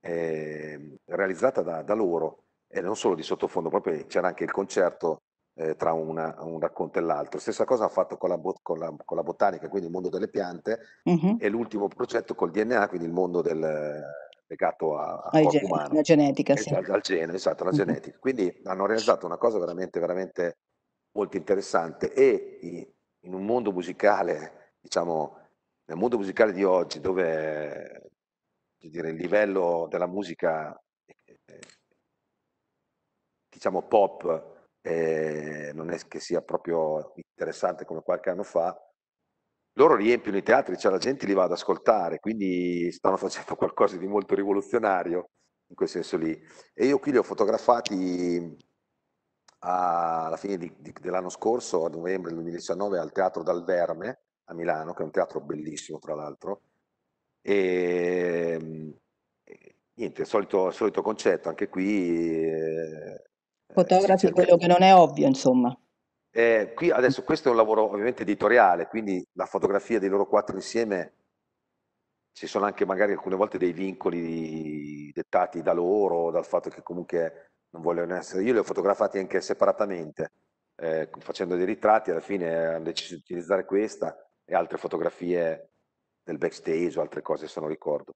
è realizzata da, da, loro e non solo di sottofondo, proprio c'era anche il concerto eh, tra una, un racconto e l'altro. Stessa cosa ha fatto con la, con, la, con la, botanica, quindi il mondo delle piante, uh-huh. e l'ultimo progetto col DNA, quindi il mondo del, legato a, a corpo gen- umano. La genetica, sì. Al, esatto, al gene, esatto, la uh-huh. genetica. Quindi hanno realizzato una cosa veramente, veramente molto interessante e in un mondo musicale, diciamo, nel mondo musicale di oggi, dove dire, il livello della musica, eh, eh, diciamo pop, eh, non è che sia proprio interessante come qualche anno fa, loro riempiono i teatri, cioè la gente li va ad ascoltare, quindi stanno (laughs) facendo qualcosa di molto rivoluzionario in quel senso lì. E io qui li ho fotografati alla fine di, di, dell'anno scorso, a novembre 2019, al Teatro Dal Verme, a Milano, che è un teatro bellissimo tra l'altro. Ehm, e, niente, solito, solito concetto, anche qui... Eh, Fotografi eh, quello che non è ovvio, insomma. Eh, qui adesso questo è un lavoro ovviamente editoriale, quindi la fotografia dei loro quattro insieme ci sono anche magari alcune volte dei vincoli dettati da loro, dal fatto che comunque non vogliono essere. Io li ho fotografati anche separatamente, eh, facendo dei ritratti, alla fine hanno deciso di utilizzare questa e altre fotografie del backstage o altre cose se non ricordo.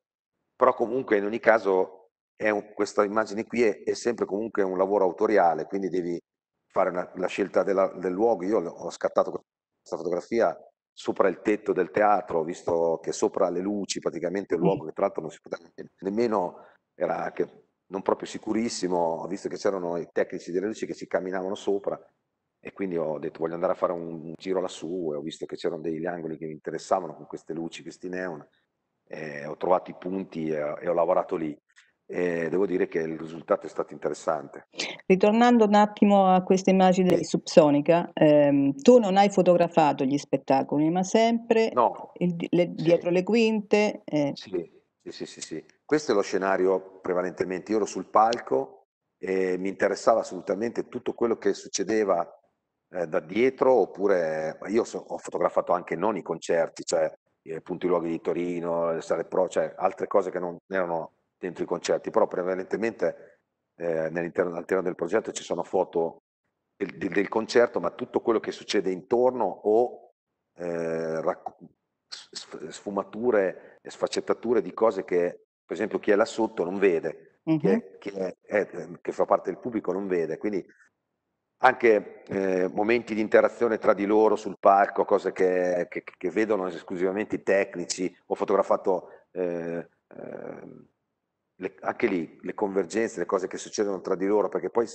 Però comunque in ogni caso un, questa immagine qui è, è, sempre comunque un lavoro autoriale, quindi devi fare una, la scelta della, del luogo. Io ho scattato questa fotografia sopra il tetto del teatro, visto che sopra le luci praticamente il luogo che tra l'altro non si poteva nemmeno era anche non proprio sicurissimo, visto che c'erano i tecnici delle luci che ci camminavano sopra, e quindi ho detto voglio andare a fare un giro lassù e ho visto che c'erano degli angoli che mi interessavano con queste luci, questi neon, ho trovato i punti e, e ho lavorato lì. E devo dire che il risultato è stato interessante. Ritornando un attimo a questa immagine di Subsonica, ehm, tu non hai fotografato gli spettacoli, ma sempre no. il, le, sì. dietro le quinte. Eh. Sì. Sì, sì, sì, Questo è lo scenario prevalentemente. Io ero sul palco e mi interessava assolutamente tutto quello che succedeva eh, da dietro oppure io so, ho fotografato anche non i concerti, cioè eh, appunto i luoghi di Torino, le sale pro, cioè altre cose che non erano dentro i concerti, però prevalentemente eh, all'interno, all'interno del progetto ci sono foto del, del, del, concerto, ma tutto quello che succede intorno o eh, racc- sfumature e sfaccettature di cose che, per esempio, chi è là sotto non vede, mm-hmm. chi, è, chi, è, è, che fa parte del pubblico non vede. Quindi anche eh, momenti di interazione tra di loro sul palco, cose che, che, che vedono esclusivamente i tecnici, ho fotografato eh, eh, le, anche lì le convergenze, le cose che succedono tra di loro, perché poi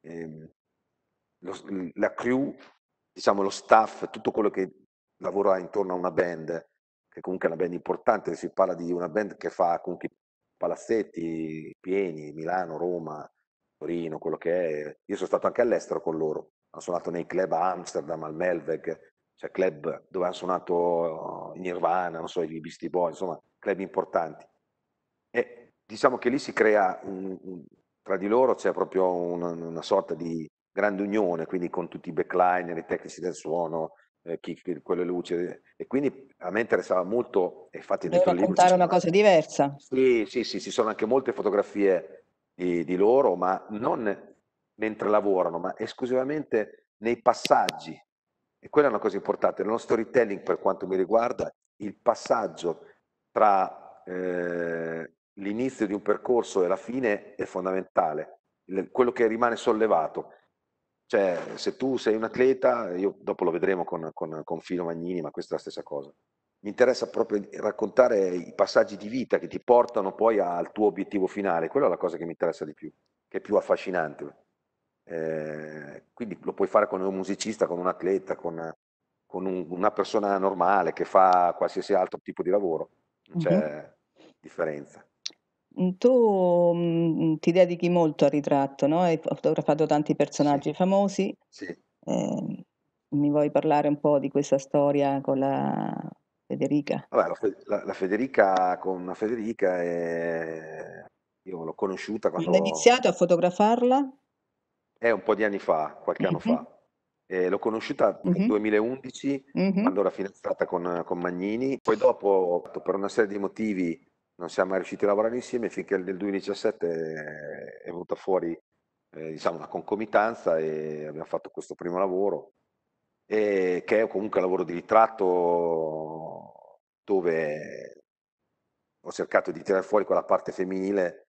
ehm, lo, la crew, diciamo lo staff, tutto quello che lavora intorno a una band, che comunque è una band importante, si parla di una band che fa comunque palazzetti pieni, Milano, Roma, Torino, quello che è. Io sono stato anche all'estero con loro, hanno suonato nei club a Amsterdam, al Melveg, cioè club dove hanno suonato Nirvana, non so, i Beastie Boy, insomma, club importanti. E diciamo che lì si crea, un, un, tra di loro c'è proprio una, una sorta di grande unione, quindi con tutti i backliner, i tecnici del suono, eh, chi, chi, quelle luci e quindi a me interessava molto e infatti Devo dentro il libro raccontare una cosa diversa sì sì sì ci sono anche molte fotografie di, di loro, ma non mentre lavorano, ma esclusivamente nei passaggi. E quella è una cosa importante, nello storytelling per quanto mi riguarda, il passaggio tra eh, l'inizio di un percorso e la fine è fondamentale, il, quello che rimane sollevato. Cioè, se tu sei un atleta, io dopo lo vedremo con, con, con Fino Magnini, ma questa è la stessa cosa mi interessa proprio raccontare i passaggi di vita che ti portano poi al tuo obiettivo finale, quella è la cosa che mi interessa di più, che è più affascinante. Eh, quindi lo puoi fare con un musicista, con un atleta, con, con un, una persona normale che fa qualsiasi altro tipo di lavoro, non c'è uh-huh. differenza. Mm, tu mh, mm, ti dedichi molto al ritratto, no? hai fotografato tanti personaggi sì. famosi. Sì. Eh, mi vuoi parlare un po' di questa storia con la Federica. Vabbè, la, la, Federica con la Federica è... Eh, io l'ho conosciuta quando... Quando hai iniziato a fotografarla? È eh, un po' di anni fa, qualche mm-hmm. anno mhm. fa. Eh, l'ho conosciuta nel mm-hmm. 2011 mm-hmm. quando era fidanzata con, con, Magnini, poi dopo per una serie di motivi non siamo mai riusciti a lavorare insieme finché nel 2017 eh, è venuta fuori eh, diciamo, una concomitanza e abbiamo fatto questo primo lavoro eh, che è comunque un lavoro di ritratto dove ho cercato di tirare fuori quella parte femminile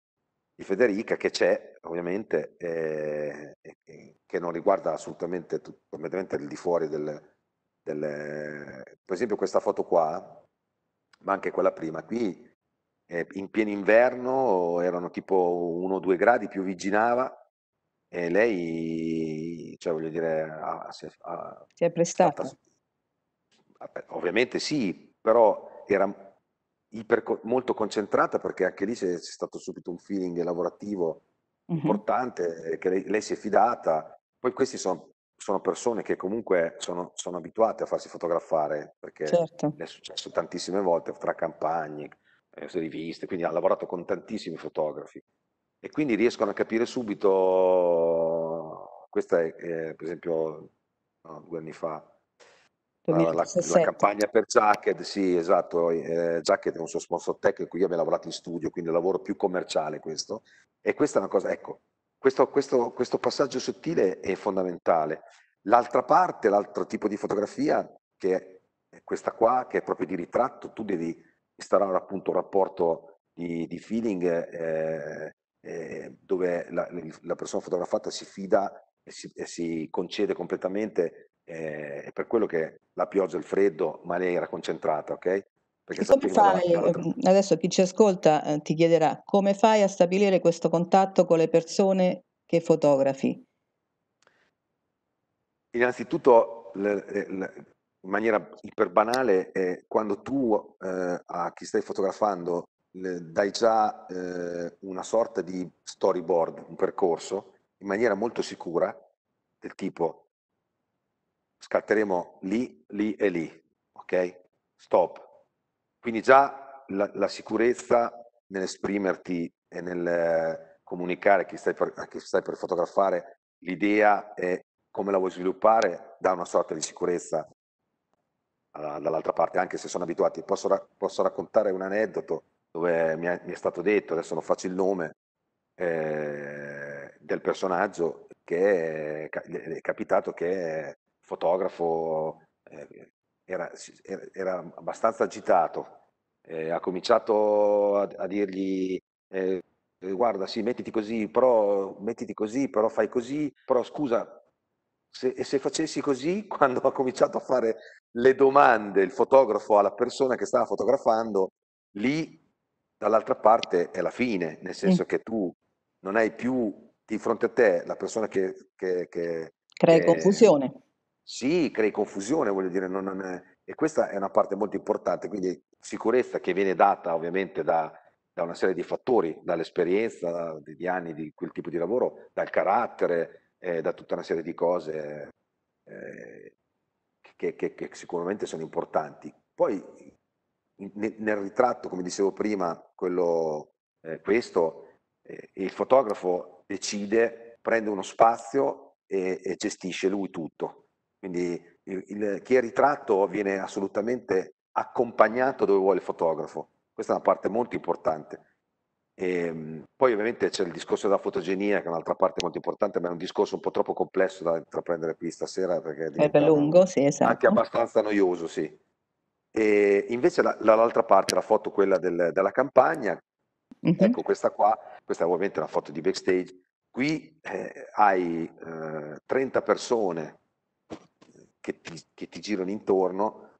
di Federica che c'è ovviamente eh, eh, che non riguarda assolutamente tutto, completamente il di fuori del, del, per esempio questa foto qua ma anche quella prima qui in pieno inverno erano tipo 1 o 2 gradi più vicinava e lei cioè voglio dire, a, a, a, si è prestata. Ovviamente sì, però era iper, molto concentrata perché anche lì c'è, c'è stato subito un feeling lavorativo importante, mm-hmm. che lei, lei, si è fidata. Poi questi sono, sono persone che comunque sono, sono, abituate a farsi fotografare, perché certo. è successo tantissime volte tra campagne, eh, riviste, quindi ha lavorato con tantissimi fotografi e quindi riescono a capire subito questa è, eh, per esempio, no, due anni fa, la, la, campagna per Jacket, sì, esatto, eh, Jacket è un suo sponsor tecnico, io abbiamo lavorato in studio, quindi un lavoro più commerciale questo. E questa è una cosa, ecco, questo, questo, questo passaggio sottile è fondamentale. L'altra parte, l'altro tipo di fotografia, che è questa qua, che è proprio di ritratto, tu devi instaurare appunto un rapporto di, di feeling eh, eh, dove la, la persona fotografata si fida si, si concede completamente eh, è per quello che la pioggia e il freddo, ma lei era concentrata, ok? Perché come fai, ehm, adesso chi ci ascolta eh, ti chiederà, come fai a stabilire questo contatto con le persone che fotografi? Innanzitutto, le, le, le, in maniera iperbanale, eh, quando tu eh, a chi stai fotografando dai già eh, una sorta di storyboard, un percorso, in maniera molto sicura, del tipo scatteremo lì, lì e lì, ok? Stop. Quindi già la, la sicurezza nell'esprimerti e nel eh, comunicare a chi stai per, chi stai per fotografare l'idea e come la vuoi sviluppare dà una sorta di sicurezza dall'altra parte, anche se sono abituati. Posso, ra posso raccontare un aneddoto dove mi è, mi è, stato detto, adesso non faccio il nome, eh, del personaggio che è, è capitato che è fotografo, eh, era, era, abbastanza agitato, eh, ha cominciato a, a dirgli eh, guarda sì mettiti così, però mettiti così, però fai così, però scusa, se, e se facessi così, (laughs) quando ha cominciato a fare le domande il fotografo alla persona che stava fotografando, lì dall'altra parte è la fine, nel senso sì. che tu non hai più di fronte a te la persona che... che, che crei che, confusione. Sì, crei confusione, voglio dire, non, non è, e questa è una parte molto importante, quindi sicurezza che viene data ovviamente da, da una serie di fattori, dall'esperienza di, di, anni di quel tipo di lavoro, dal carattere, eh, da tutta una serie di cose eh, che, che, che, sicuramente sono importanti. Poi in, nel ritratto, come dicevo prima, quello, eh, questo, eh, il fotografo decide, prende uno spazio e, e gestisce lui tutto. Quindi il, il, chi è ritratto viene assolutamente accompagnato dove vuole il fotografo. Questa è una parte molto importante. E ehm, poi ovviamente c'è il discorso della fotogenia, che è un'altra parte molto importante, ma è un discorso un po' troppo complesso da intraprendere qui stasera perché è, è lungo, sì, esatto. anche abbastanza noioso, sì. E invece la, l'altra parte, la foto quella del, della campagna, mm-hmm. ecco questa qua, questa è ovviamente una foto di backstage, Qui eh, hai eh, 30 persone che ti, che ti girano intorno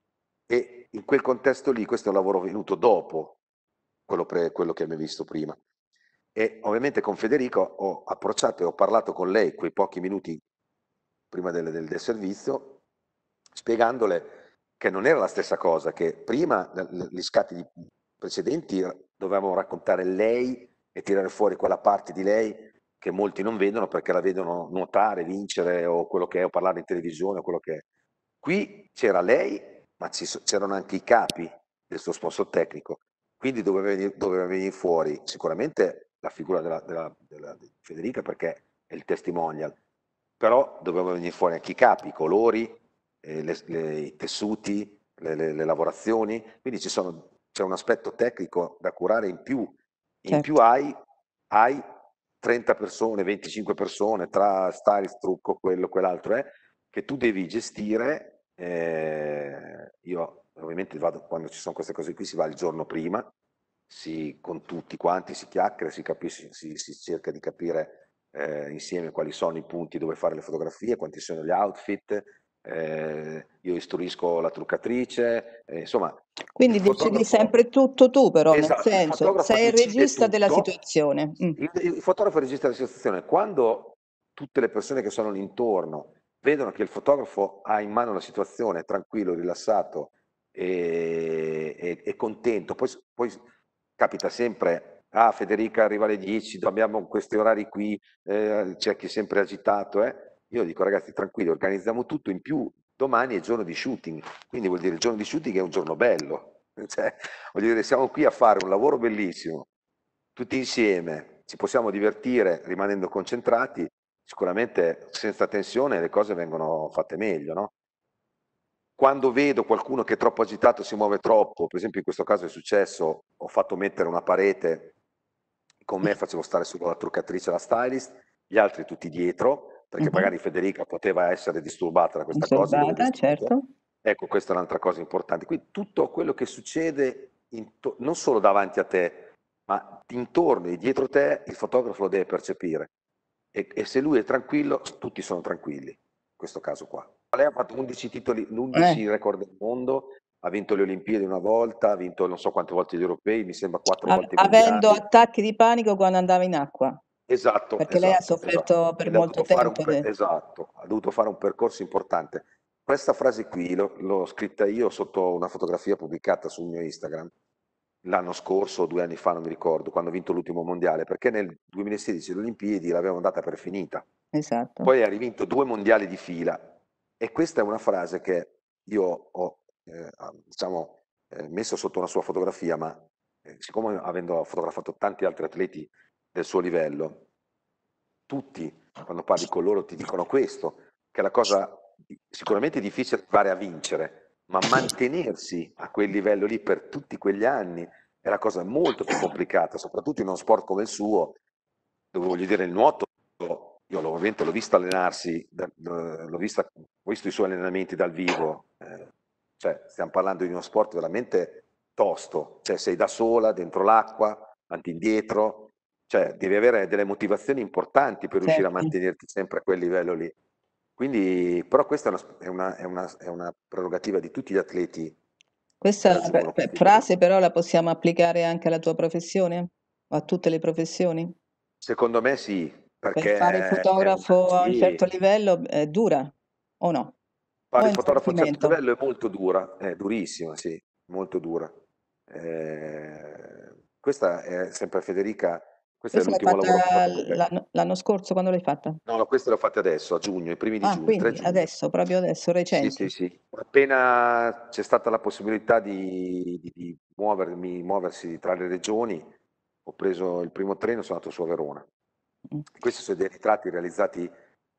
e in quel contesto lì questo è un lavoro venuto dopo quello, pre, quello che abbiamo visto prima. E ovviamente con Federico ho approcciato e ho parlato con lei quei pochi minuti prima del, del, del servizio, spiegandole che non era la stessa cosa, che prima gli scatti precedenti eh, dovevamo raccontare lei e tirare fuori quella parte di lei che molti non vedono perché la vedono nuotare, vincere o quello che è, o parlare in televisione o quello che è. Qui c'era lei, ma c'erano anche i capi del suo sponsor tecnico, quindi doveva venire, doveva venire fuori sicuramente la figura della, della, della, Federica perché è il testimonial, però dovevano venire fuori anche i capi, i colori, eh, le, le, i tessuti, le, le lavorazioni, quindi ci sono, c'è un aspetto tecnico da curare in più. In certo. più hai, hai 30 persone, 25 persone tra style, trucco, quello, quell'altro, eh, che tu devi gestire. Eh, io ovviamente vado, quando ci sono queste cose qui si va il giorno prima, si, con tutti quanti si chiacchiera, si, capisce, si, si cerca di capire eh, insieme quali sono i punti dove fare le fotografie, quanti sono gli outfit, eh, io istruisco la truccatrice, eh, insomma. Quindi decidi sempre tutto tu, però, esatto, nel senso, il sei il regista tutto. della situazione. Mm. Il, il, fotografo è il regista della situazione. Quando tutte le persone che sono lì intorno vedono che il fotografo ha in mano la situazione tranquillo, rilassato e, e, e contento, poi, poi capita sempre ah Federica arriva alle 10, abbiamo questi orari qui, eh, c'è chi è sempre agitato, eh? Io dico ragazzi tranquilli, organizziamo tutto, in più domani è giorno di shooting, quindi vuol dire il giorno di shooting è un giorno bello. (laughs) Cioè, voglio dire, siamo qui a fare un lavoro bellissimo, tutti insieme, ci possiamo divertire rimanendo concentrati, sicuramente senza tensione le cose vengono fatte meglio, no? Quando vedo qualcuno che è troppo agitato, si muove troppo, per esempio in questo caso è successo, ho fatto mettere una parete, con me facevo stare solo la truccatrice la stylist, gli altri tutti dietro, perché uh-huh. magari Federica poteva essere disturbata da questa disturbata, cosa. Certo. Ecco, questa è un'altra cosa importante. Quindi tutto quello che succede to- non solo davanti a te, ma intorno e dietro te, il fotografo lo deve percepire. E-, e, se lui è tranquillo, tutti sono tranquilli, in questo caso qua. Lei ha fatto 11 titoli, 11 eh. record del mondo, ha vinto le Olimpiadi una volta, ha vinto non so quante volte gli europei, mi sembra quattro a- volte. Avendo mondiali. attacchi di panico quando andava in acqua. Esatto, Perché lei ha esatto, esatto. sofferto esatto. per molto dovuto un tempo. esatto, ha dovuto fare un percorso importante. Questa frase qui l'ho l'ho scritta io sotto una fotografia pubblicata sul mio Instagram l'anno scorso due anni fa, non mi ricordo, quando ho vinto l'ultimo mondiale, perché nel 2016 le Olimpiadi l'avevano data per finita. Esatto. Poi ha rivinto due mondiali di fila e questa è una frase che io ho eh, diciamo, eh, messo sotto una sua fotografia, ma eh, siccome avendo fotografato tanti altri atleti del suo livello. Tutti, quando parli con loro, ti dicono questo, che è la cosa sicuramente difficile arrivare a vincere, ma mantenersi a quel livello lì per tutti quegli anni è la cosa molto più complicata, soprattutto in uno sport come il suo, dove voglio dire il nuoto, io ovviamente l'ho visto allenarsi, l'ho visto, ho visto i suoi allenamenti dal vivo, eh, cioè stiamo parlando di uno sport veramente tosto, cioè sei da sola dentro l'acqua, avanti indietro, cioè, devi avere delle motivazioni importanti per riuscire a certo. mantenerti sempre a quel livello lì. Quindi, però questa è una, è una, è una, è una prerogativa di tutti gli atleti. Questa frase però la possiamo applicare anche alla tua professione? A tutte le professioni? Secondo me sì. Perché per fare fotografo sì. a un certo livello è dura, o no? Fare il fotografo a un certo livello è molto dura, è durissima, sì, molto dura. Eh, questa è sempre Federica questo Questa è l'ultimo lavoro. L'anno, l'anno, scorso quando l'hai fatta? No, questa l'ho fatta adesso, a giugno, i primi di ah, giugno. giugno. adesso, proprio adesso, recente. Sì, sì, sì. Appena c'è stata la possibilità di, di, di muovermi, muoversi tra le regioni, ho preso il primo treno e sono andato su a Verona. Mm. Questi sono dei ritratti realizzati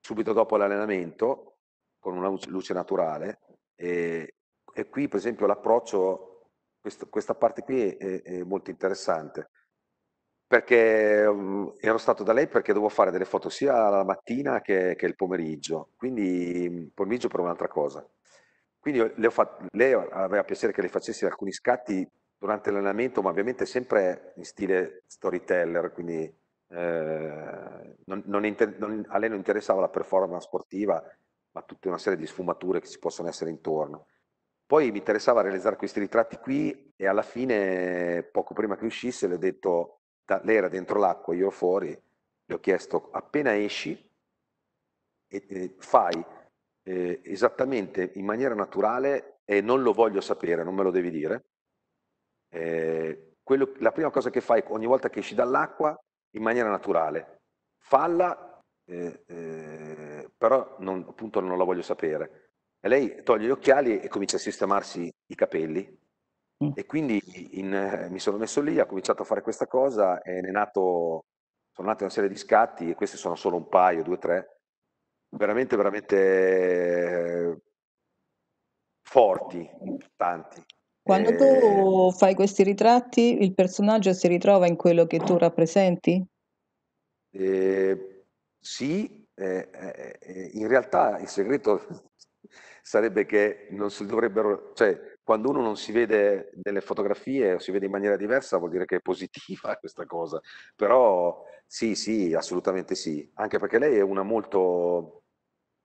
subito dopo l'allenamento, con una luce naturale. E, e qui, per esempio, l'approccio, questo, questa parte qui è, è molto interessante perché um, ero stato da lei perché dovevo fare delle foto sia la mattina che, che il pomeriggio, quindi il mhmm, pomeriggio per un'altra cosa. Quindi le ho fatto, lei aveva piacere che le facessi alcuni scatti durante l'allenamento, ma ovviamente sempre in stile storyteller, quindi eh, non, non inter, non, a lei non interessava la performance sportiva, ma tutta una serie di sfumature che ci possono essere intorno. Poi mi interessava realizzare questi ritratti qui e alla fine, poco prima che uscisse, le ho detto lei era dentro l'acqua, io fuori, le ho chiesto appena esci, e, e fai eh, esattamente in maniera naturale e non lo voglio sapere, non me lo devi dire. Eh, quello, la prima cosa che fai ogni volta che esci dall'acqua in maniera naturale, falla, eh, eh però non, appunto non la voglio sapere. E lei toglie gli occhiali e comincia a sistemarsi i capelli Mm. E quindi in, eh, mi sono messo lì, ho cominciato a fare questa cosa e ne è nato, sono nati una serie di scatti e questi sono solo un paio, due, tre, veramente, veramente eh, forti, importanti. Quando e... tu eh, fai questi ritratti, il personaggio si ritrova in quello che tu rappresenti? Eh, sì, eh, eh, in realtà il segreto (laughs) sarebbe che non si dovrebbero, cioè, quando uno non si vede nelle fotografie o si vede in maniera diversa vuol dire che è positiva (laughs) questa cosa, però sì, sì, assolutamente sì, anche perché lei è una molto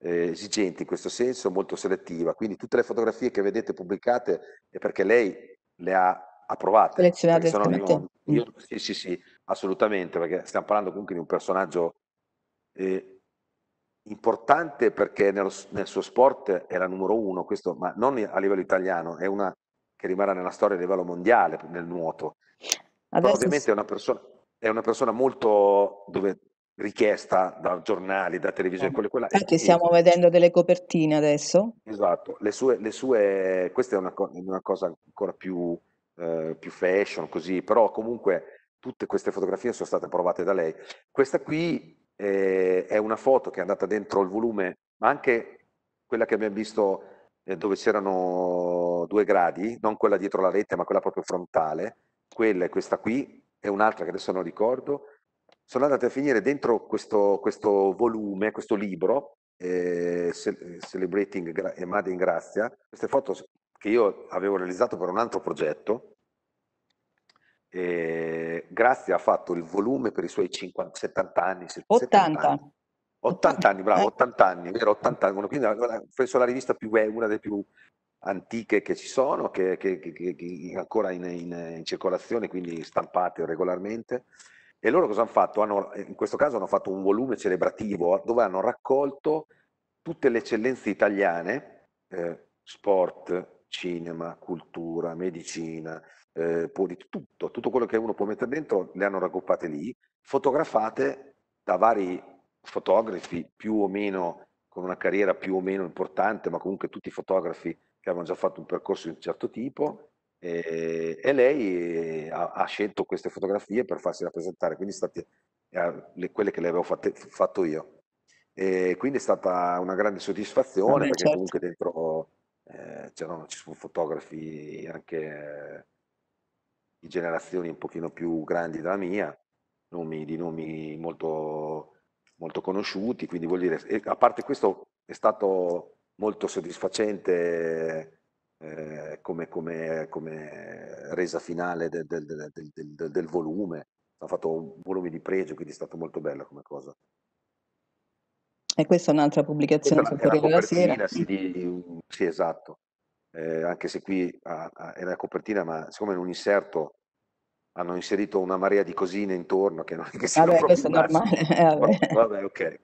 eh, esigente in questo senso, molto selettiva, quindi tutte le fotografie che vedete pubblicate è perché lei le ha approvate. Selezionate. Sono io, io, sì, sì, sì, assolutamente, perché stiamo parlando comunque di un personaggio... Eh, importante perché nello, nel suo sport è la numero uno, questo, ma non a livello italiano, è una che rimarrà nella storia a livello mondiale nel nuoto. Adesso... ovviamente è una, persona, è una persona molto dove, richiesta da giornali, da televisione, eh, quelle, quella. Infatti stiamo e, vedendo delle copertine adesso. Esatto, le sue, le sue questa è una, una cosa ancora più, eh, più, fashion, così, però comunque tutte queste fotografie sono state provate da lei. Questa qui eh, è una foto che è andata dentro il volume, ma anche quella che abbiamo visto eh, dove c'erano due gradi, non quella dietro la rete, ma quella proprio frontale, quella e questa qui, e un'altra che adesso non ricordo, sono andate a finire dentro questo, questo volume, questo libro, eh, Celebrating Made in Grazia, queste foto che io avevo realizzato per un altro progetto, eh, Grazia ha fatto il volume per i suoi 50, 70 anni. 80. anni. 80 anni, bravo, 80 eh. anni, vero? 80 anni. Quindi penso la rivista più, è una delle più antiche che ci sono, che, che, che, che ancora in, in, in, circolazione, quindi stampate regolarmente. E loro cosa hanno fatto? Hanno, in questo caso hanno fatto un volume celebrativo dove hanno raccolto tutte le eccellenze italiane, eh, sport, cinema, cultura, medicina, eh, poli, tutto, tutto quello che uno può mettere dentro le hanno raggruppate lì, fotografate da vari fotografi più o meno con una carriera più o meno importante, ma comunque tutti fotografi che avevano già fatto un percorso di un certo tipo e, eh, e lei eh, ha, ha, scelto queste fotografie per farsi rappresentare, quindi state eh, le, quelle che le avevo fatte, fatto io. E quindi è stata una grande soddisfazione no, perché certo. comunque dentro eh, c'erano, ci sono fotografi anche di generazioni un pochino più grandi della mia, nomi, di nomi molto, molto conosciuti, quindi vuol dire, a parte questo è stato molto soddisfacente eh, come, come, come, resa finale del, del, del, del volume, ha fatto un volume di pregio, quindi è stato molto bello come cosa. E questa è un'altra pubblicazione questa, Corriere della Sera. Sì, sì, esatto eh, anche se qui ah, ah, è la copertina, ma siccome in un inserto hanno inserito una marea di cosine intorno che non è che ah, sia vabbè, questo è normale (laughs) eh, vabbè. vabbè ok e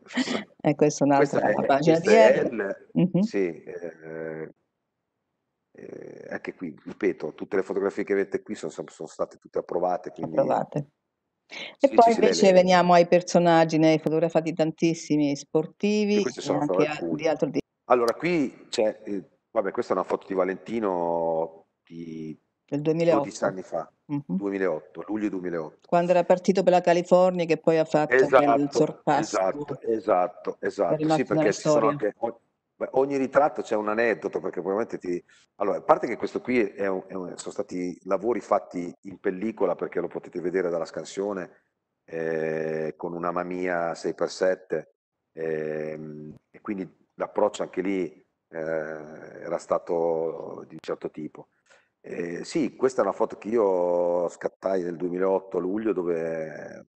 eh, questa è un'altra pagina di L, sì eh, eh, anche qui ripeto tutte le fotografie che avete qui sono, sono state tutte approvate quindi... approvate e sì, poi invece veniamo ai personaggi ne hai fotografati tantissimi sportivi e sono e anche a, di altro di... allora qui c'è eh, Vabbè, questa è una foto di Valentino di del 2008. 12 anni fa, mm-hmm. 2008, luglio 2008. Quando era partito per la California che poi ha fatto esatto, il sorpasso. Esatto, esatto, esatto. Sì, perché ci sono anche, ogni ritratto c'è un aneddoto perché probabilmente ti... Allora, a parte che questo qui è un, è un, sono stati lavori fatti in pellicola perché lo potete vedere dalla scansione eh, con una mamia 6x7 eh, e quindi l'approccio anche lì eh, era stato di un certo tipo. Eh, sì, questa è una foto che io scattai nel 2008 a luglio dove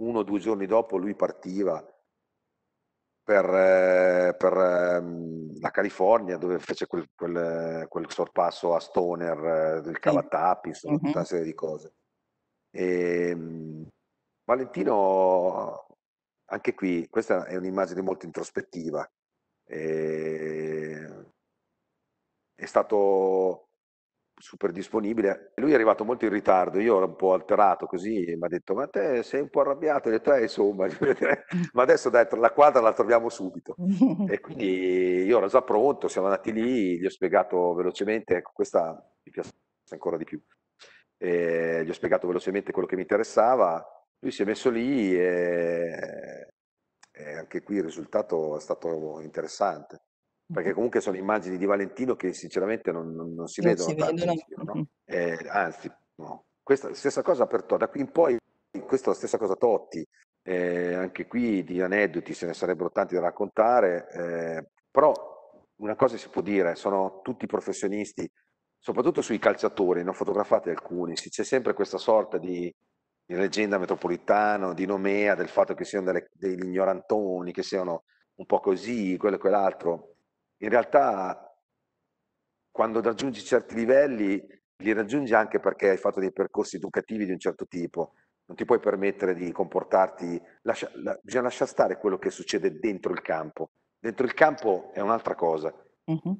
uno o due giorni dopo lui partiva per, eh, per ehm, la California dove fece quel, quel, quel sorpasso a Stoner eh, del Cavatappi, insomma, uh-huh. tutta una serie di cose. E, ehm, Valentino, anche qui, questa è un'immagine molto introspettiva, e... È stato super disponibile. Lui è arrivato molto in ritardo, io ero un po' alterato così, mi ha detto ma te sei un po' arrabbiato, e te eh, insomma, (laughs) ma adesso dai, la quadra la troviamo subito. e (laughs) quindi io ero già pronto, siamo andati lì, gli ho spiegato velocemente, ecco questa mi piace ancora di più, e gli ho spiegato velocemente quello che mi interessava, lui si è messo lì e eh, anche qui il risultato è stato interessante, perché comunque sono immagini di Valentino che sinceramente non, non, non si non vedono. Si vedono. Giro, no? eh, anzi, no. Questa stessa cosa per Totti, da qui in poi, questa stessa cosa Totti, eh, anche qui di aneddoti se ne sarebbero tanti da raccontare, eh, però una cosa si può dire, sono tutti professionisti, soprattutto sui calciatori, ne ho fotografati alcuni, c'è sempre questa sorta di di leggenda metropolitana, di nomea, del fatto che siano delle, degli ignorantoni, che siano un po' così, quello e quell'altro. In realtà, quando raggiungi certi livelli, li raggiungi anche perché hai fatto dei percorsi educativi di un certo tipo. Non ti puoi permettere di comportarti, lascia, la, bisogna lasciare stare quello che succede dentro il campo. Dentro il campo è un'altra cosa. Uh-huh.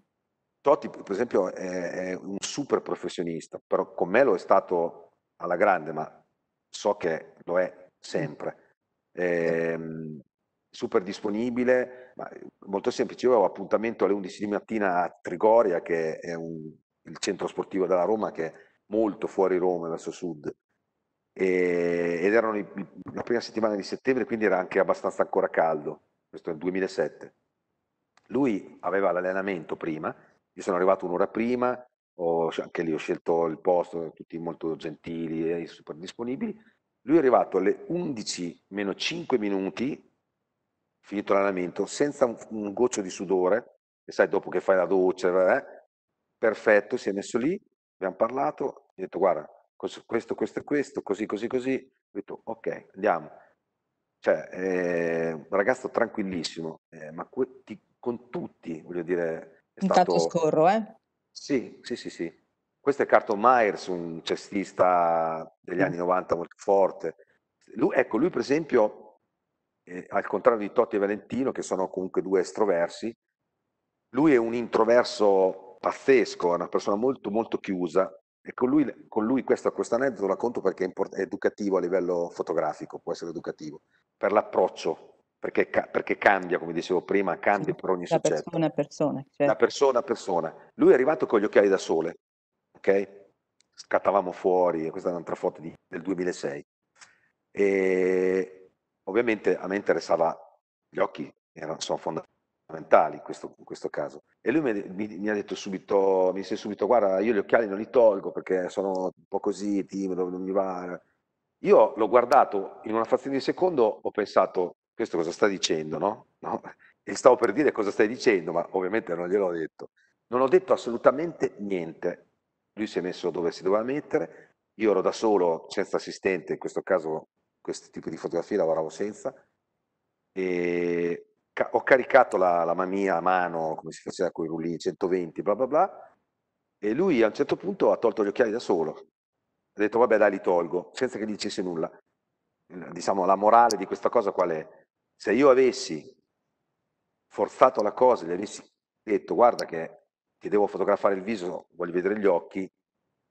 Totti, per esempio, è, è, un super professionista, però con me lo è stato alla grande, ma so che lo è sempre. Eh, super disponibile, molto semplice. Io avevo appuntamento alle 11 di mattina a Trigoria, che è un, il centro sportivo della Roma, che è molto fuori Roma, verso sud. E, ed erano i, la prima settimana di settembre, quindi era anche abbastanza ancora caldo. Questo è il 2007. Lui aveva l'allenamento prima, io sono arrivato un'ora prima, ho, anche lì ho scelto il posto, tutti molto gentili e super disponibili. Lui è arrivato alle 11 meno 5 minuti, finito l'allenamento, senza un, un goccio di sudore, e sai, dopo che fai la doccia, eh, perfetto, si è messo lì, abbiamo parlato, ho detto guarda, questo, questo e questo, così, così, così, ho detto ok, andiamo. Cioè, eh, ragazzo tranquillissimo, eh, ma que- ti, con tutti, voglio dire... È Intanto stato... scorro, eh? Sì, sì, sì, sì. Questo è Carlton Myers, un cestista degli anni 90 mm. molto forte. Lui, ecco, lui per esempio, eh, al contrario di Totti e Valentino, che sono comunque due estroversi, lui è un introverso pazzesco, è una persona molto molto chiusa e con lui, con lui questo, questo aneddoto lo racconto perché è, import- è educativo a livello fotografico, può essere educativo, per l'approccio perché, perché, cambia, come dicevo prima, cambia per ogni da Persona a persona, cioè. Da certo. persona a persona. Lui è arrivato con gli occhiali da sole, ok? Scattavamo fuori, questa è un'altra foto di, del 2006. E ovviamente a me interessava gli occhi, erano, sono fondamentali in questo, in questo, caso. E lui mi, mi, mi ha detto subito, mi disse subito, guarda, io gli occhiali non li tolgo perché sono un po' così, timido, non mi va. Io l'ho guardato in una frazione di secondo, ho pensato, questo cosa sta dicendo, no? no? E stavo per dire cosa stai dicendo, ma ovviamente non gliel'ho detto. Non ho detto assolutamente niente. Lui si è messo dove si doveva mettere, io ero da solo, senza assistente, in questo caso questo tipo di fotografie lavoravo senza, e ca- ho caricato la, la mia a mano, come si faceva con i rullini, 120, bla bla bla, e lui a un certo punto ha tolto gli occhiali da solo. Ha detto vabbè dai li tolgo, senza che gli dicesse nulla. Eh, diciamo la morale di questa cosa qual è? se io avessi forzato la cosa, gli avessi detto guarda che ti devo fotografare il viso, voglio vedere gli occhi,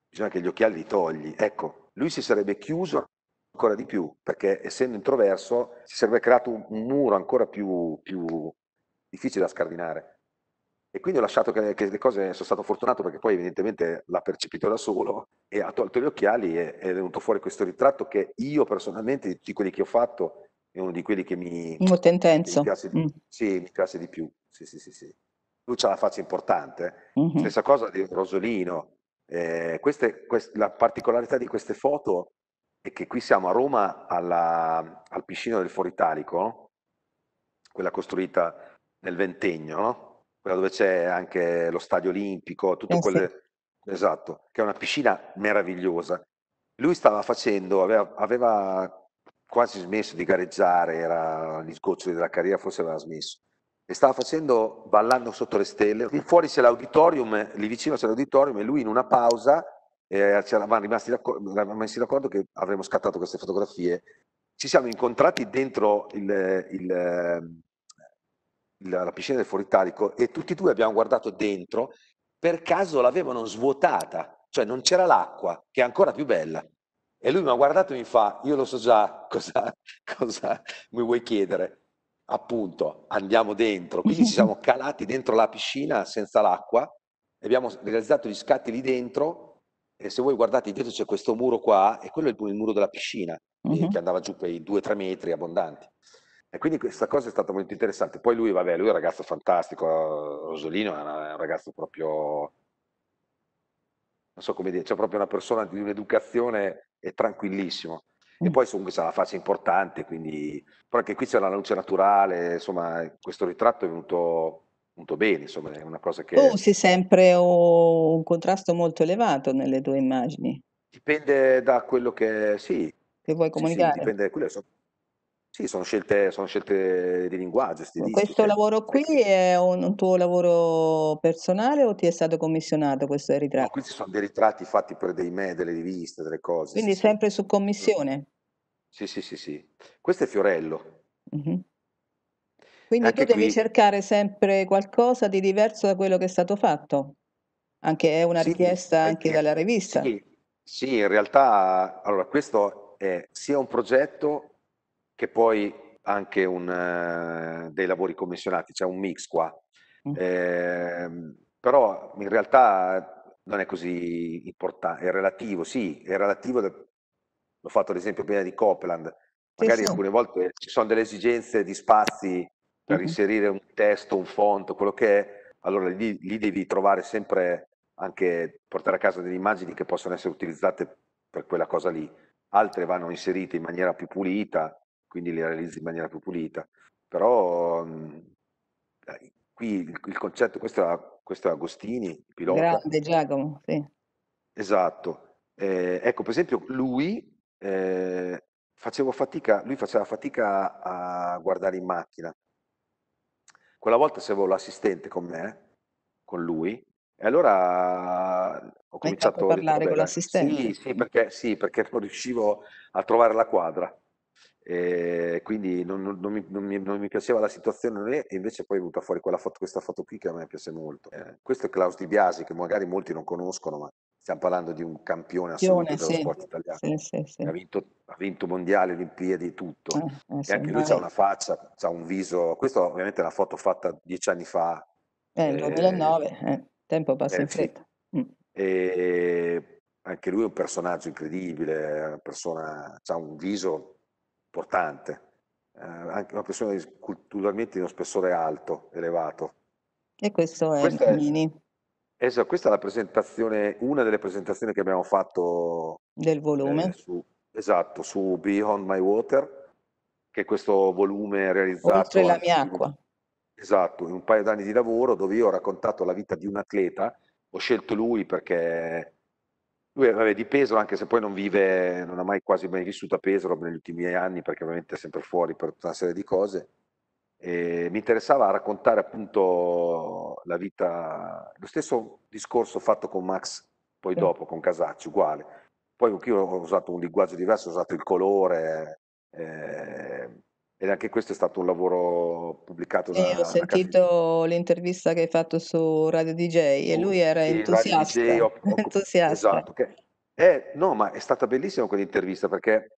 bisogna che gli occhiali li togli. Ecco, lui si sarebbe chiuso ancora di più, perché essendo introverso si sarebbe creato un, un muro ancora più, più, difficile da scardinare. E quindi ho lasciato che, che, le cose, sono stato fortunato perché poi evidentemente l'ha percepito da solo e ha tolto gli occhiali e è venuto fuori questo ritratto che io personalmente di tutti quelli che ho fatto è uno di quelli che mi, molto intenso. mi, piace, mm. sì, mi piace di più. Sì, sì, sì, sì. Lui ha la faccia importante. Mm-hmm. Stessa cosa di Rosolino. Eh, queste, queste, la particolarità di queste foto è che qui siamo a Roma alla, al piscino del Foritalico, quella costruita nel ventennio, no? quella dove c'è anche lo stadio olimpico, tutto eh, quelle... Sì. Esatto, che è una piscina meravigliosa. Lui stava facendo, aveva, aveva quasi smesso di gareggiare, era gli sgoccioli della carriera, forse aveva smesso. E stava facendo ballando sotto le stelle. Lì fuori c'è l'auditorium, lì vicino c'è l'auditorium e lui in una pausa eh, ci eravamo rimasti d'accordo, che avremmo scattato queste fotografie. Ci siamo incontrati dentro il, il, il, la piscina del Foritalico e tutti e due abbiamo guardato dentro. Per caso l'avevano svuotata, cioè non c'era l'acqua, che è ancora più bella. E lui mi ha guardato e mi fa, io lo so già (laughs) cosa, cosa mi vuoi chiedere. Appunto, andiamo dentro. Quindi ci siamo (laughs) calati dentro la piscina senza l'acqua, abbiamo realizzato gli scatti lì dentro e se voi guardate dietro c'è questo muro qua e quello è il, muro della piscina uh-huh. che andava giù per i 2-3 metri abbondanti. E quindi questa cosa è stata molto interessante. Poi lui, vabbè, lui è un ragazzo fantastico, Rosolino è un ragazzo proprio non so come dire, c'è proprio una persona di un'educazione è tranquillissimo. E mm. poi comunque c'è la faccia importante, quindi... però anche qui c'è la luce naturale, insomma, questo ritratto è venuto molto bene, insomma, è una cosa che... Tu sei sempre un contrasto molto elevato nelle due immagini. Dipende da quello che... sì. Che vuoi comunicare. Sì, dipende da quello. che Sono sì, sono scelte, sono scelte di linguaggio, stilistiche. Questo lavoro qui è un, un tuo lavoro personale o ti è stato commissionato questo ritratto? No, questi sono dei ritratti fatti per dei me, delle riviste, delle cose. Quindi sì, sempre sì. su commissione? Sì, sì, sì, sì. Questo è Fiorello. Uh-huh. Quindi Anche tu devi qui... cercare sempre qualcosa di diverso da quello che è stato fatto, anche è una sì, richiesta anche dalla rivista. Sì, sì, in realtà allora, questo è sia un progetto che poi anche un, eh, dei lavori commissionati, c'è cioè un mix qua. Mm. Eh, però in realtà non è così importante, è relativo, sì, è relativo, del, l'ho fatto l'esempio esempio prima di Copeland, magari sì, sì. alcune volte ci sono delle esigenze di spazi per mm-hmm. inserire un testo, un font, quello che è, allora lì, lì, devi trovare sempre anche portare a casa delle immagini che possono essere utilizzate per quella cosa lì, altre vanno inserite in maniera più pulita, quindi li realizzi in maniera più pulita. Però mh, mhmm, qui il, il concetto, questo è, questo era Agostini, il pilota. Grande Giacomo, sì. Esatto. Eh, ecco, per esempio, lui, eh, facevo fatica, lui faceva fatica a guardare in macchina. Quella volta avevo l'assistente con me, con lui, e allora ho cominciato a parlare con l'assistente. Sì, sì, perché, sì, perché non riuscivo a trovare la quadra. Eh, quindi non, non, non, mi, mi, non, mi, piaceva la situazione e invece poi è venuta fuori quella foto, questa foto qui che a me piace molto. Eh, questo è Klaus Di Biasi che magari molti non conoscono, ma stiamo parlando di un campione assoluto dello sport italiano. Sì, sì, ha, vinto, ha, vinto, mondiali, olimpiadi, tutto. Eh, eh, e anche lui ha una faccia, ha un viso. Questa ovviamente è una foto fatta dieci anni fa. Eh, 2009, eh, eh, tempo passa eh, in fretta. Mm. E, anche lui è un personaggio incredibile, una persona, ha un viso importante, eh, anche una persona culturalmente di uno spessore alto, elevato. E questo è questa Bini. esatto, questa è la presentazione, una delle presentazioni che abbiamo fatto del volume. Eh, su, esatto, su Beyond My Water, che è questo volume realizzato. Oltre la mia acqua. Esatto, in un paio d'anni di lavoro dove io ho raccontato la vita di un atleta, ho scelto lui perché lui è di Pesaro, anche se poi non vive, non ha mai quasi mai vissuto a Pesaro negli ultimi anni, perché ovviamente è sempre fuori per tutta una serie di cose. E mi interessava raccontare appunto la vita, lo stesso discorso fatto con Max, poi dopo con Casacci, uguale. Poi io ho usato un linguaggio diverso, ho usato il colore, eh, ed anche questo è stato un lavoro pubblicato da... Sì, ho da sentito l'intervista che hai fatto su Radio DJ e lui era sì, entusiasta. DJ, ho, ho, entusiasta. Esatto. Che, eh, no, ma è stata bellissima quell'intervista perché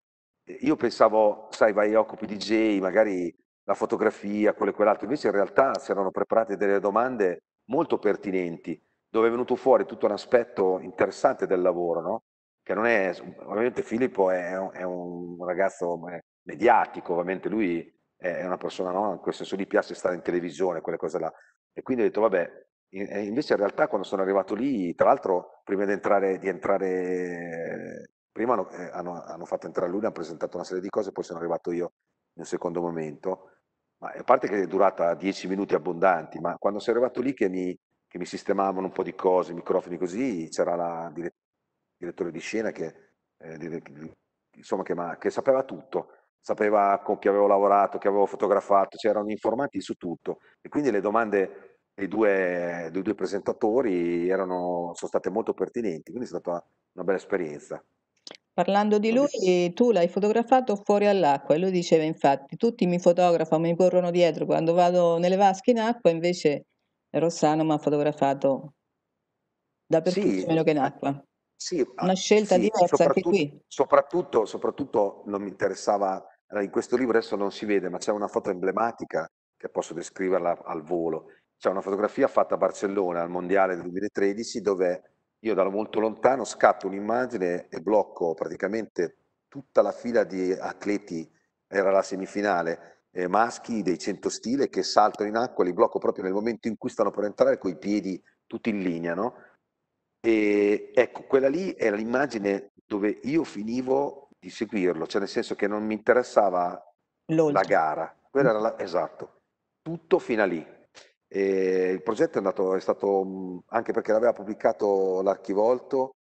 io pensavo, sai, vai, occupi DJ, magari la fotografia, quello e quell'altro. Invece in realtà si erano preparate delle domande molto pertinenti, dove è venuto fuori tutto un aspetto interessante del lavoro, no? Che non è... Ovviamente Filippo è, è un ragazzo... È, eh, mediatico, ovviamente lui è una persona, no? in quel senso gli piace stare in televisione, quelle cose là. E quindi ho detto, vabbè, eh, invece in realtà quando sono arrivato lì, tra l'altro prima di entrare, di entrare prima hanno, eh, hanno, hanno, fatto entrare lui, hanno presentato una serie di cose, poi sono arrivato io in un secondo momento, ma a parte che è durata dieci minuti abbondanti, ma quando sono arrivato lì che mi, che mi sistemavano un po' di cose, i microfoni così, c'era la direttore di scena che, eh, insomma, che, ma, che sapeva tutto sapeva con chi avevo lavorato, chi avevo fotografato, c'erano informati su tutto e quindi le domande dei due, dei due presentatori erano, sono state molto pertinenti, quindi è stata una bella esperienza. Parlando di lui, tu l'hai fotografato fuori all'acqua e lui diceva infatti tutti mi fotografano, mi corrono dietro quando vado nelle vasche in acqua, invece Rossano mi ha fotografato dappertutto sì, meno che in acqua. Sì, Una scelta sì, diversa anche qui. Soprattutto, soprattutto non mi interessava allora, in questo libro adesso non si vede, ma c'è una foto emblematica che posso descriverla al volo. C'è una fotografia fatta a Barcellona al Mondiale del 2013 dove io da molto lontano scatto un'immagine e blocco praticamente tutta la fila di atleti, era la semifinale, eh, maschi dei 100 stile che saltano in acqua, li blocco proprio nel momento in cui stanno per entrare con i piedi tutti in linea, no? E ecco, quella lì era l'immagine dove io finivo di seguirlo, cioè nel senso che non mi interessava L'oltre. la gara, quella era la, mm. esatto, tutto fino a lì. E il progetto è, andato, è stato mm, anche perché l'aveva pubblicato l'archivolto,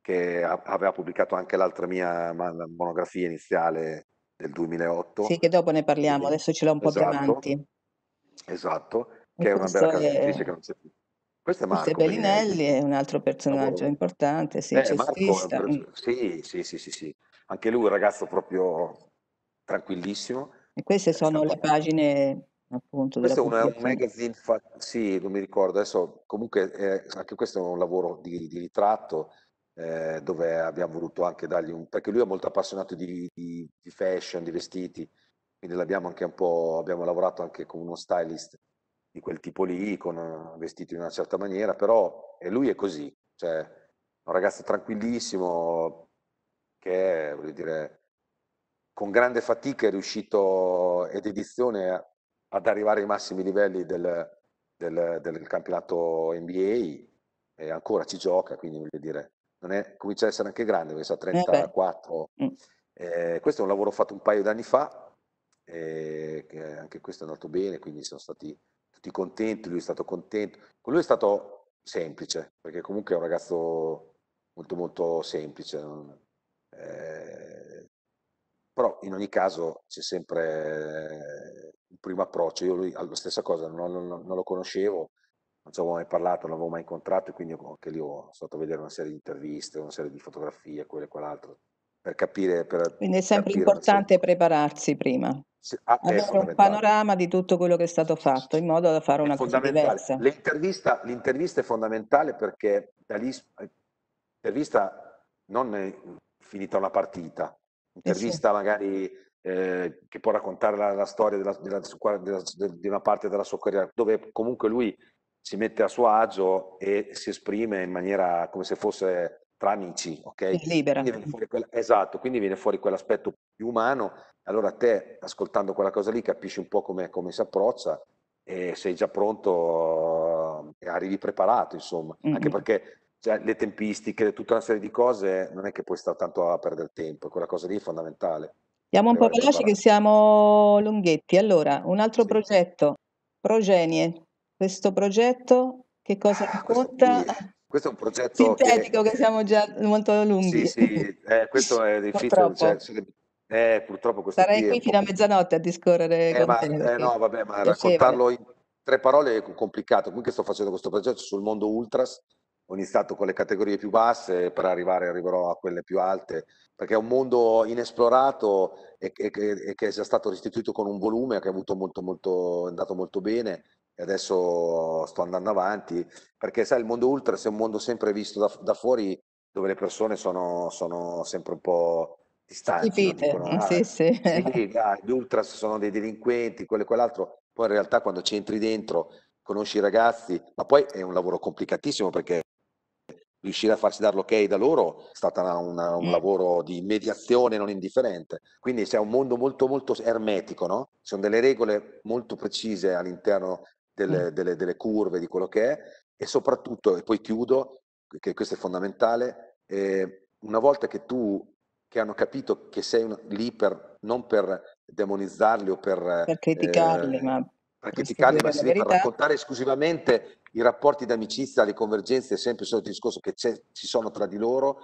che aveva pubblicato anche l'altra mia monografia iniziale del 2008. Sì, che dopo ne parliamo, adesso ce l'ho un po' esatto, avanti. Esatto, che e è una bella casatrice è... che non c'è più. Questo è Marco. Questo è Bellinelli, è un altro personaggio lavoro. importante, sì, eh, Marco, mm. sì, sì, sì, sì, sì anche lui un ragazzo proprio tranquillissimo. E queste eh, sono le pagine appunto. Questo è un, un magazine, fa- sì, non mi ricordo, adesso comunque eh, anche questo è un lavoro di, di ritratto eh, dove abbiamo voluto anche dargli un... perché lui è molto appassionato di, di, di fashion, di vestiti, quindi l'abbiamo anche un po', abbiamo lavorato anche con uno stylist di quel tipo lì, con eh, vestiti in una certa maniera, però e lui è così, cioè un ragazzo tranquillissimo, che voglio dire, con grande fatica è riuscito ed edizione ad arrivare ai massimi livelli del, del, del campionato NBA e ancora ci gioca, quindi voglio dire, è, comincia ad essere anche grande, questa 34. Eh mm. eh, questo è un lavoro fatto un paio d'anni fa, eh, che anche questo è andato bene, quindi sono stati tutti contenti, lui è stato contento. Con lui è stato semplice, perché comunque è un ragazzo molto molto semplice, eh, però in ogni caso c'è sempre un primo approccio. Io lui, la stessa cosa, non, non, non lo conoscevo, non ci avevo mai parlato, non l'avevo mai incontrato, e quindi anche lì ho stato a vedere una serie di interviste, una serie di fotografie, quello e quell'altro, per capire. Per quindi è sempre importante prepararsi prima. Se, ah, avere un panorama di tutto quello che è stato fatto in modo da fare una cosa diversa. L'intervista, l'intervista è fondamentale perché da lì, eh, l'intervista non finita una partita, eh, intervista sì. magari eh, che può raccontare la, la storia della, della, della, di una parte della sua carriera, dove comunque lui si mette a suo agio e si esprime in maniera come se fosse tra amici, ok? Libera. esatto, quindi viene fuori quell'aspetto più umano, allora te ascoltando quella cosa lì capisci un po' come, come si approccia e sei già pronto, eh, arrivi preparato, insomma, mm-hmm. anche perché cioè, le tempistiche, tutta una serie di cose, non è che puoi stare tanto a perdere tempo, quella cosa lì è fondamentale. Siamo un po' veloci che siamo lunghetti. Allora, un altro sì. progetto, Progenie. Questo progetto che cosa racconta? Ah, questo, questo è un progetto sintetico che... che, siamo già molto lunghi. Sì, sì, eh, questo è (laughs) difficile. Cioè, eh, purtroppo questo Sarei qui fino a mezzanotte a discorrere. Eh, ma, te, eh, no, vabbè, ma raccontarlo in tre parole è complicato. Comunque sto facendo questo progetto sul mondo ultras ho iniziato con le categorie più basse, per arrivare arriverò a quelle più alte, perché è un mondo inesplorato e, e, e che è già stato restituito con un volume che è, molto, molto, andato molto bene e adesso sto andando avanti, perché sai il mondo ultra è un mondo sempre visto da, da fuori dove le persone sono, sono sempre un po' distanti. dicono, ah, sì, sì. sì dai, ah, gli ultras sono dei delinquenti, quello e quell'altro, poi in realtà quando ci entri dentro conosci i ragazzi, ma poi è un lavoro complicatissimo perché riuscire a farsi dare l'ok da loro è stato un mm. lavoro di mediazione non indifferente. Quindi c'è un mondo molto molto ermetico, no? Ci sono delle regole molto precise all'interno delle, mm. delle, delle curve di quello che è e soprattutto, e poi chiudo, che questo è fondamentale, eh, una volta che tu, che hanno capito che sei un, lì per, non per demonizzarli o per, per eh, criticarli, eh, ma anche ma si deve raccontare esclusivamente i rapporti d'amicizia, le convergenze, sempre sotto il discorso che ci sono tra di loro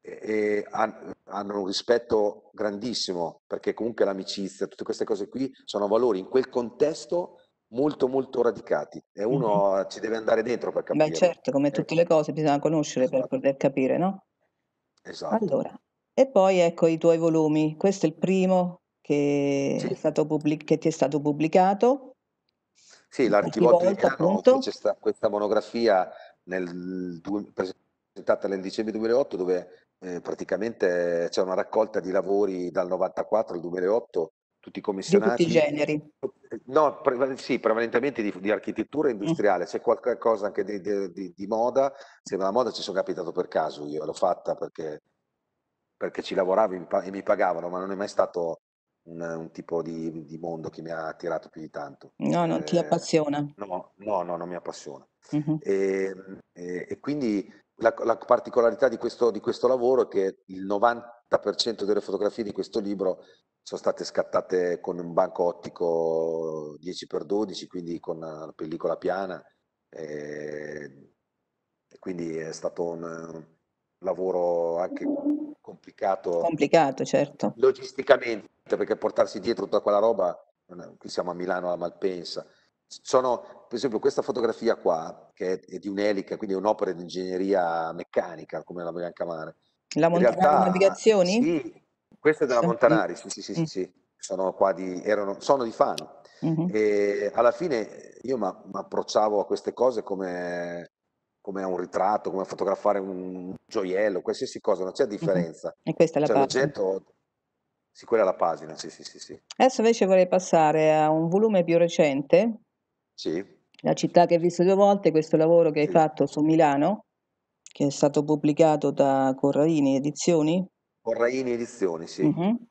e, hanno un rispetto grandissimo perché comunque l'amicizia, tutte queste cose qui sono valori in quel contesto molto molto radicati e uno mm-hmm. ci deve andare dentro per capire. Beh certo, come eh. tutte le cose bisogna conoscere esatto. per poter capire, no? Esatto. Allora, e poi ecco i tuoi volumi, questo è il primo che, sì. è pubblic- che ti è stato pubblicato sì, l'archivolta di Triviano, c'è stata questa monografia nel, presentata nel dicembre 2008 dove eh, praticamente c'è una raccolta di lavori dal 94 al 2008, tutti commissionati. Di tutti i generi. No, pre- sì, prevalentemente di, di architettura mm. industriale, mm. c'è qualcosa anche di, di, di moda, se la moda ci sono capitato per caso, io l'ho fatta perché perché ci lavoravo e mi pagavano, ma non è mai stato una, un tipo di, di, mondo che mi ha attirato più di tanto. No, non eh, ti appassiona. No, no, no, non mi appassiona. Uh-huh. E, ehm, e, e, quindi la, la particolarità di questo, di questo, lavoro è che il 90% delle fotografie di questo libro sono state scattate con un banco ottico 10x12, quindi con la pellicola piana. Ehm, e, quindi è stato un, un lavoro anche complicato. Complicato, certo. Logisticamente cioè perché portarsi dietro tutta quella roba, qui siamo a Milano, a Malpensa, sono, per esempio, questa fotografia qua, che è di un'elica, quindi è un'opera di ingegneria meccanica, come la vogliamo chiamare. La Montanari Navigazioni? Sì, questa è della Montanari, sì, sì, sì, mm. sì, sono qua di, erano, sono di Fano. Mm-hmm. E alla fine io mi approcciavo a queste cose come, come a un ritratto, come a fotografare un gioiello, qualsiasi cosa, non c'è mm-hmm. differenza. Mm-hmm. E questa è la cioè, parte. L'oggetto sì, quella è la pagina, sì, sì, sì, sì. Adesso invece vorrei passare a un volume più recente. Sì. La città che hai visto due volte, questo lavoro che hai fatto su Milano, che è stato pubblicato da Corraini Edizioni. Corraini Edizioni, sì. Mhm.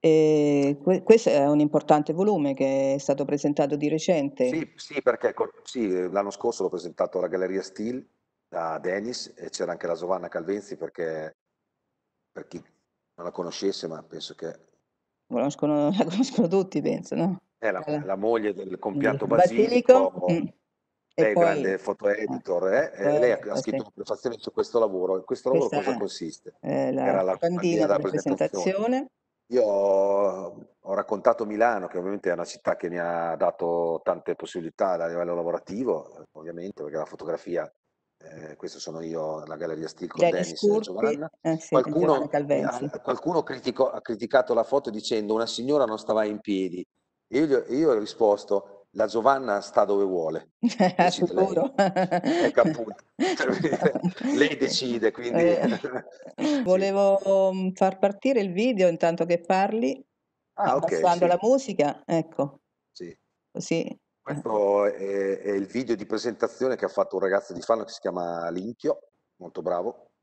E que- questo è un importante volume che è stato presentato di recente. Sì, sì, perché co- sì, l'anno scorso l'ho presentato alla Galleria Steel da Denis e c'era anche la Giovanna Calvenzi perché per chi non la conoscesse, ma penso che... Conoscono, (laughs) la conoscono tutti, penso, no? È eh, la, eh, la moglie del compianto mm. Basilico, Basilico. Mm. lei è poi... grande fotoeditor, eh? Eh, lei ha, scritto una prefazione su questo lavoro. E questo lavoro Questa, cosa consiste? La Era la bandina della presentazione. Io ho, ho raccontato Milano, che ovviamente è una città che mi ha dato tante possibilità a livello lavorativo, ovviamente, perché la fotografia eh, questo sono io alla Galleria Stil con Dennis Scurti, Giovanna, eh, sì, qualcuno, ha, eh, qualcuno critico, ha criticato la foto dicendo una signora non stava in piedi. E io, io ho risposto, la Giovanna sta dove vuole. Sicuro. ecco appunto, lei decide. Quindi... Eh, (laughs) volevo mm, far partire il video intanto che parli, ah, abbassando okay, sì. la musica, ecco. Sì. Così questo è, è, il video di presentazione che ha fatto un ragazzo di Fano che si chiama Linchio, molto bravo.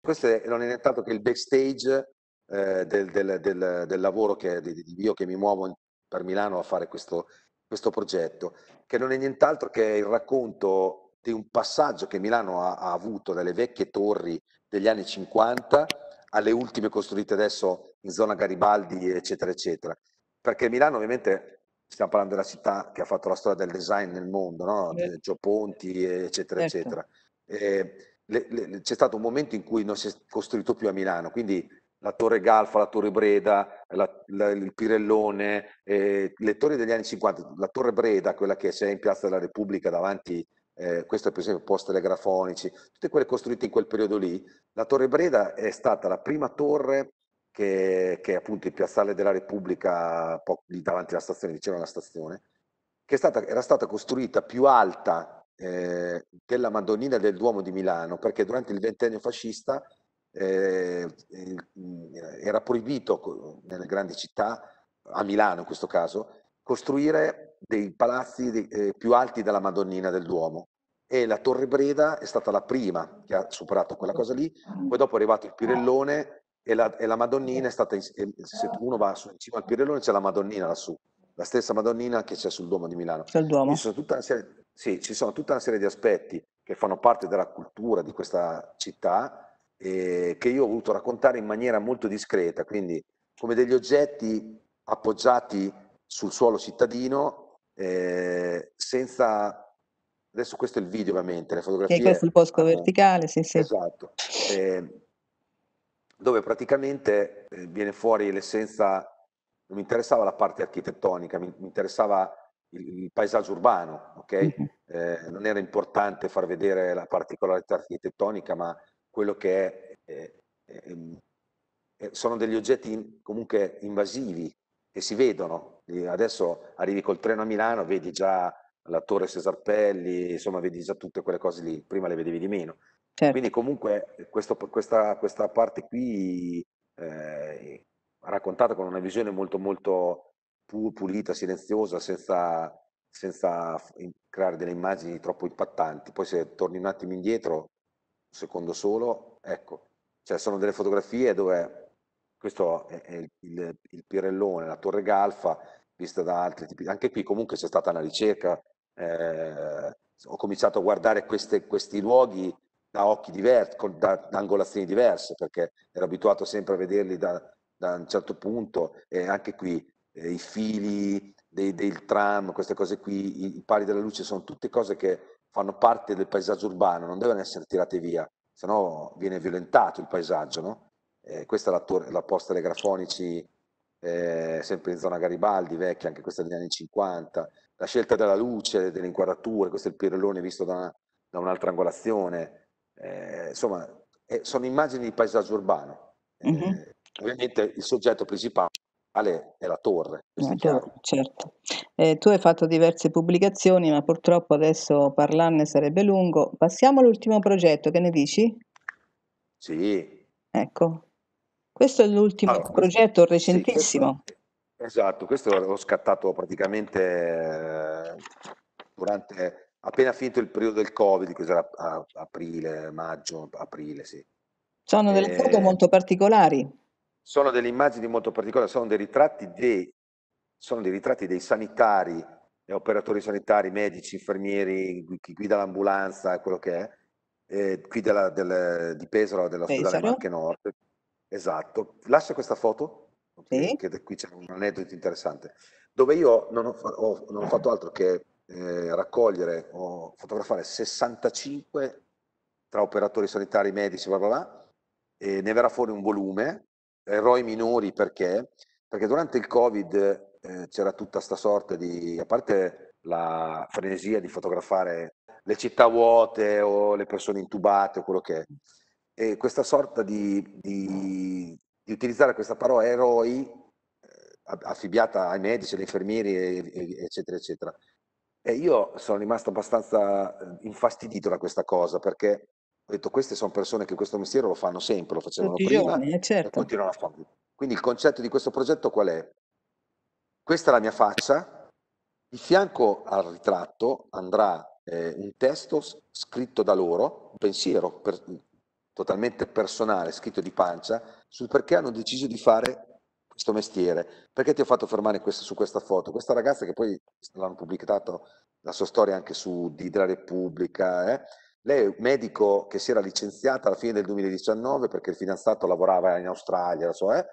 Questo è, non è nient'altro che il backstage eh, del, del, del, del, lavoro che, di, di io che mi muovo per Milano a fare questo, questo progetto, che non è nient'altro che il racconto di un passaggio che Milano ha, ha, avuto dalle vecchie torri degli anni 50 alle ultime costruite adesso in zona Garibaldi, eccetera, eccetera. Perché Milano ovviamente stiamo parlando della città che ha fatto la storia del design nel mondo, no? certo. Gio Ponti, eccetera, certo. eccetera. E, le, le, c'è stato un momento in cui non si è costruito più a Milano, quindi la Torre Galfa, la Torre Breda, la, la, il Pirellone, eh, le torri degli anni 50, la Torre Breda, quella che c'è in Piazza della Repubblica davanti, eh, questo è per esempio post telegrafonici, tutte quelle costruite in quel periodo lì, la Torre Breda è stata la prima torre che, che, è appunto in Piazzale della Repubblica, lì davanti alla stazione, vicino alla stazione, che stata, era stata costruita più alta eh, della Madonnina del Duomo di Milano, perché durante il ventennio fascista eh, mm, era proibito nelle grandi città, a Milano in questo caso, costruire dei palazzi di, eh, più alti della Madonnina del Duomo. E la Torre Breda è stata la prima che ha superato quella cosa lì, poi dopo è arrivato il Pirellone e la, e la Madonnina è stata, in, se uno va su, in cima al Pirellone c'è la Madonnina lassù, la stessa Madonnina che c'è sul Duomo di Milano. C'è il Duomo. Ci sono tutta una serie, sì, ci sono tutta una serie di aspetti che fanno parte della cultura di questa città eh, che io ho voluto raccontare in maniera molto discreta, quindi come degli oggetti appoggiati sul suolo cittadino eh, senza adesso questo è il video ovviamente, le fotografie... E questo è il bosco verticale, sì, sì. Esatto. Eh, dove praticamente eh, viene fuori l'essenza, non mi interessava la parte architettonica, mi, interessava il, il paesaggio urbano, okay? Mhm. eh, non era importante far vedere la particolarità architettonica, ma quello che è, è, è, sono degli oggetti in, comunque invasivi e si vedono. Adesso arrivi col treno a Milano, vedi già la torre Cesarpelli, insomma vedi già tutte quelle cose lì, prima le vedevi di meno. Certo. Quindi comunque eh, questo, questa, questa, parte qui eh, raccontata con una visione molto molto pulita, silenziosa, senza, senza creare delle immagini troppo impattanti. Poi se torni un attimo indietro, un secondo solo, ecco, cioè sono delle fotografie dove questo è, è il, il, il, Pirellone, la Torre Galfa, vista da altri tipi. Anche qui comunque c'è stata una ricerca, eh, ho cominciato a guardare queste, questi luoghi da occhi diversi, con, da, da, angolazioni diverse, perché ero abituato sempre a vederli da, da un certo punto, e anche qui eh, i fili dei, del tram, queste cose qui, i, i pali della luce, sono tutte cose che fanno parte del paesaggio urbano, non devono essere tirate via, se no viene violentato il paesaggio, no? Eh, questa è la, tor- la posta dei grafonici, eh, sempre in zona Garibaldi, vecchia, anche questa degli anni 50, la scelta della luce, delle inquadrature, questo è il Pirellone visto da, una, da un'altra angolazione, eh, insomma, eh, sono immagini di paesaggio urbano. Mm-hmm. Ovviamente il soggetto principale è la torre. La ah, certo. Eh, tu hai fatto diverse pubblicazioni, ma purtroppo adesso parlarne sarebbe lungo. Passiamo all'ultimo progetto, che ne dici? Sì. Ecco, questo è l'ultimo allora, ah, progetto recentissimo. Sì, questo, esatto, questo l'ho scattato praticamente eh, durante appena finito il periodo del Covid, che a- aprile, maggio, aprile, sì. Sono delle eh, foto molto particolari. Sono delle immagini molto particolari, sono dei ritratti dei, sono dei, ritratti dei sanitari, operatori sanitari, medici, infermieri, chi guida l'ambulanza, quello che è, eh, qui della, del, di Pesaro, dell'ospedale Marche Nord. Esatto. Lascia questa foto, sì. che qui c'è un aneddoto interessante, dove io non ho, ho, non ho fatto altro che eh, raccogliere o fotografare 65 tra operatori sanitari, medici, bla bla bla, e ne verrà fuori un volume, eroi minori perché? Perché durante il Covid eh, c'era tutta questa sorta di, a parte la frenesia di fotografare le città vuote o le persone intubate o quello che è, e questa sorta di, di, di utilizzare questa parola eroi eh, affibbiata ai medici, agli infermieri, eccetera, eccetera e io sono rimasto abbastanza eh, infastidito da questa cosa perché ho detto queste sono persone che questo mestiere lo fanno sempre, lo facevano Tutti prima giovani, eh, e certo. continuano a farlo. Quindi il concetto di questo progetto qual è? Questa è la mia faccia, di fianco al ritratto andrà eh, un testo scritto da loro, un pensiero per- totalmente personale, scritto di pancia, sul perché hanno deciso di fare questo mestiere, perché ti ho fatto fermare questa, su questa foto? Questa ragazza che poi l'hanno pubblicato la sua storia anche su di Della Repubblica, eh? lei è un medico che si era licenziata alla fine del 2019 perché il fidanzato lavorava in Australia, so, eh?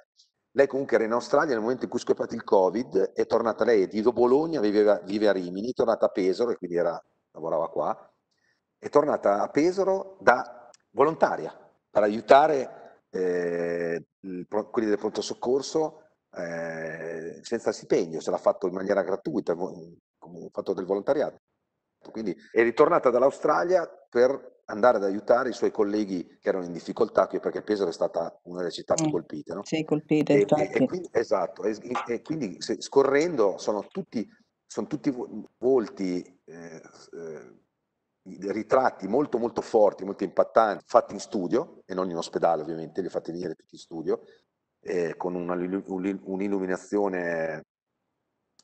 lei comunque era in Australia nel momento in cui scoppiato il Covid, è tornata lei di Bologna, viveva, vive a Rimini, è tornata a Pesaro e quindi era, lavorava qua, è tornata a Pesaro da volontaria per aiutare eh, quelli del pronto soccorso eh, senza stipendio, se l'ha fatto in maniera gratuita, come fatto del volontariato. Quindi è ritornata dall'Australia per andare ad aiutare i suoi colleghi che erano in difficoltà, perché Pesaro è stata una delle città più eh, colpite. No? Sì, colpite. E, e, e quindi, esatto, e, e quindi se, scorrendo sono tutti, sono tutti volti eh, eh ritratti molto molto forti, molto impattanti, fatti in studio e non in ospedale ovviamente, li fatti venire tutti in studio, eh, con una, un'illuminazione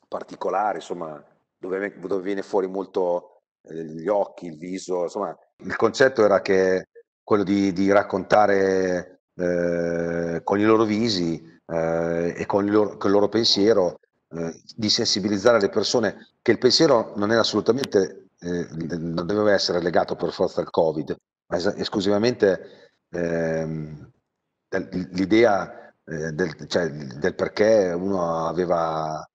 particolare, insomma, dove, dove viene fuori molto eh, gli occhi, il viso, insomma, il concetto era che quello di, di raccontare eh, con i loro visi eh, e con il loro, con il loro pensiero, eh, di sensibilizzare le persone, che il pensiero non era assolutamente eh, non doveva essere legato per forza al Covid, ma es- esclusivamente ehm, l'idea eh, del, cioè, del, perché uno aveva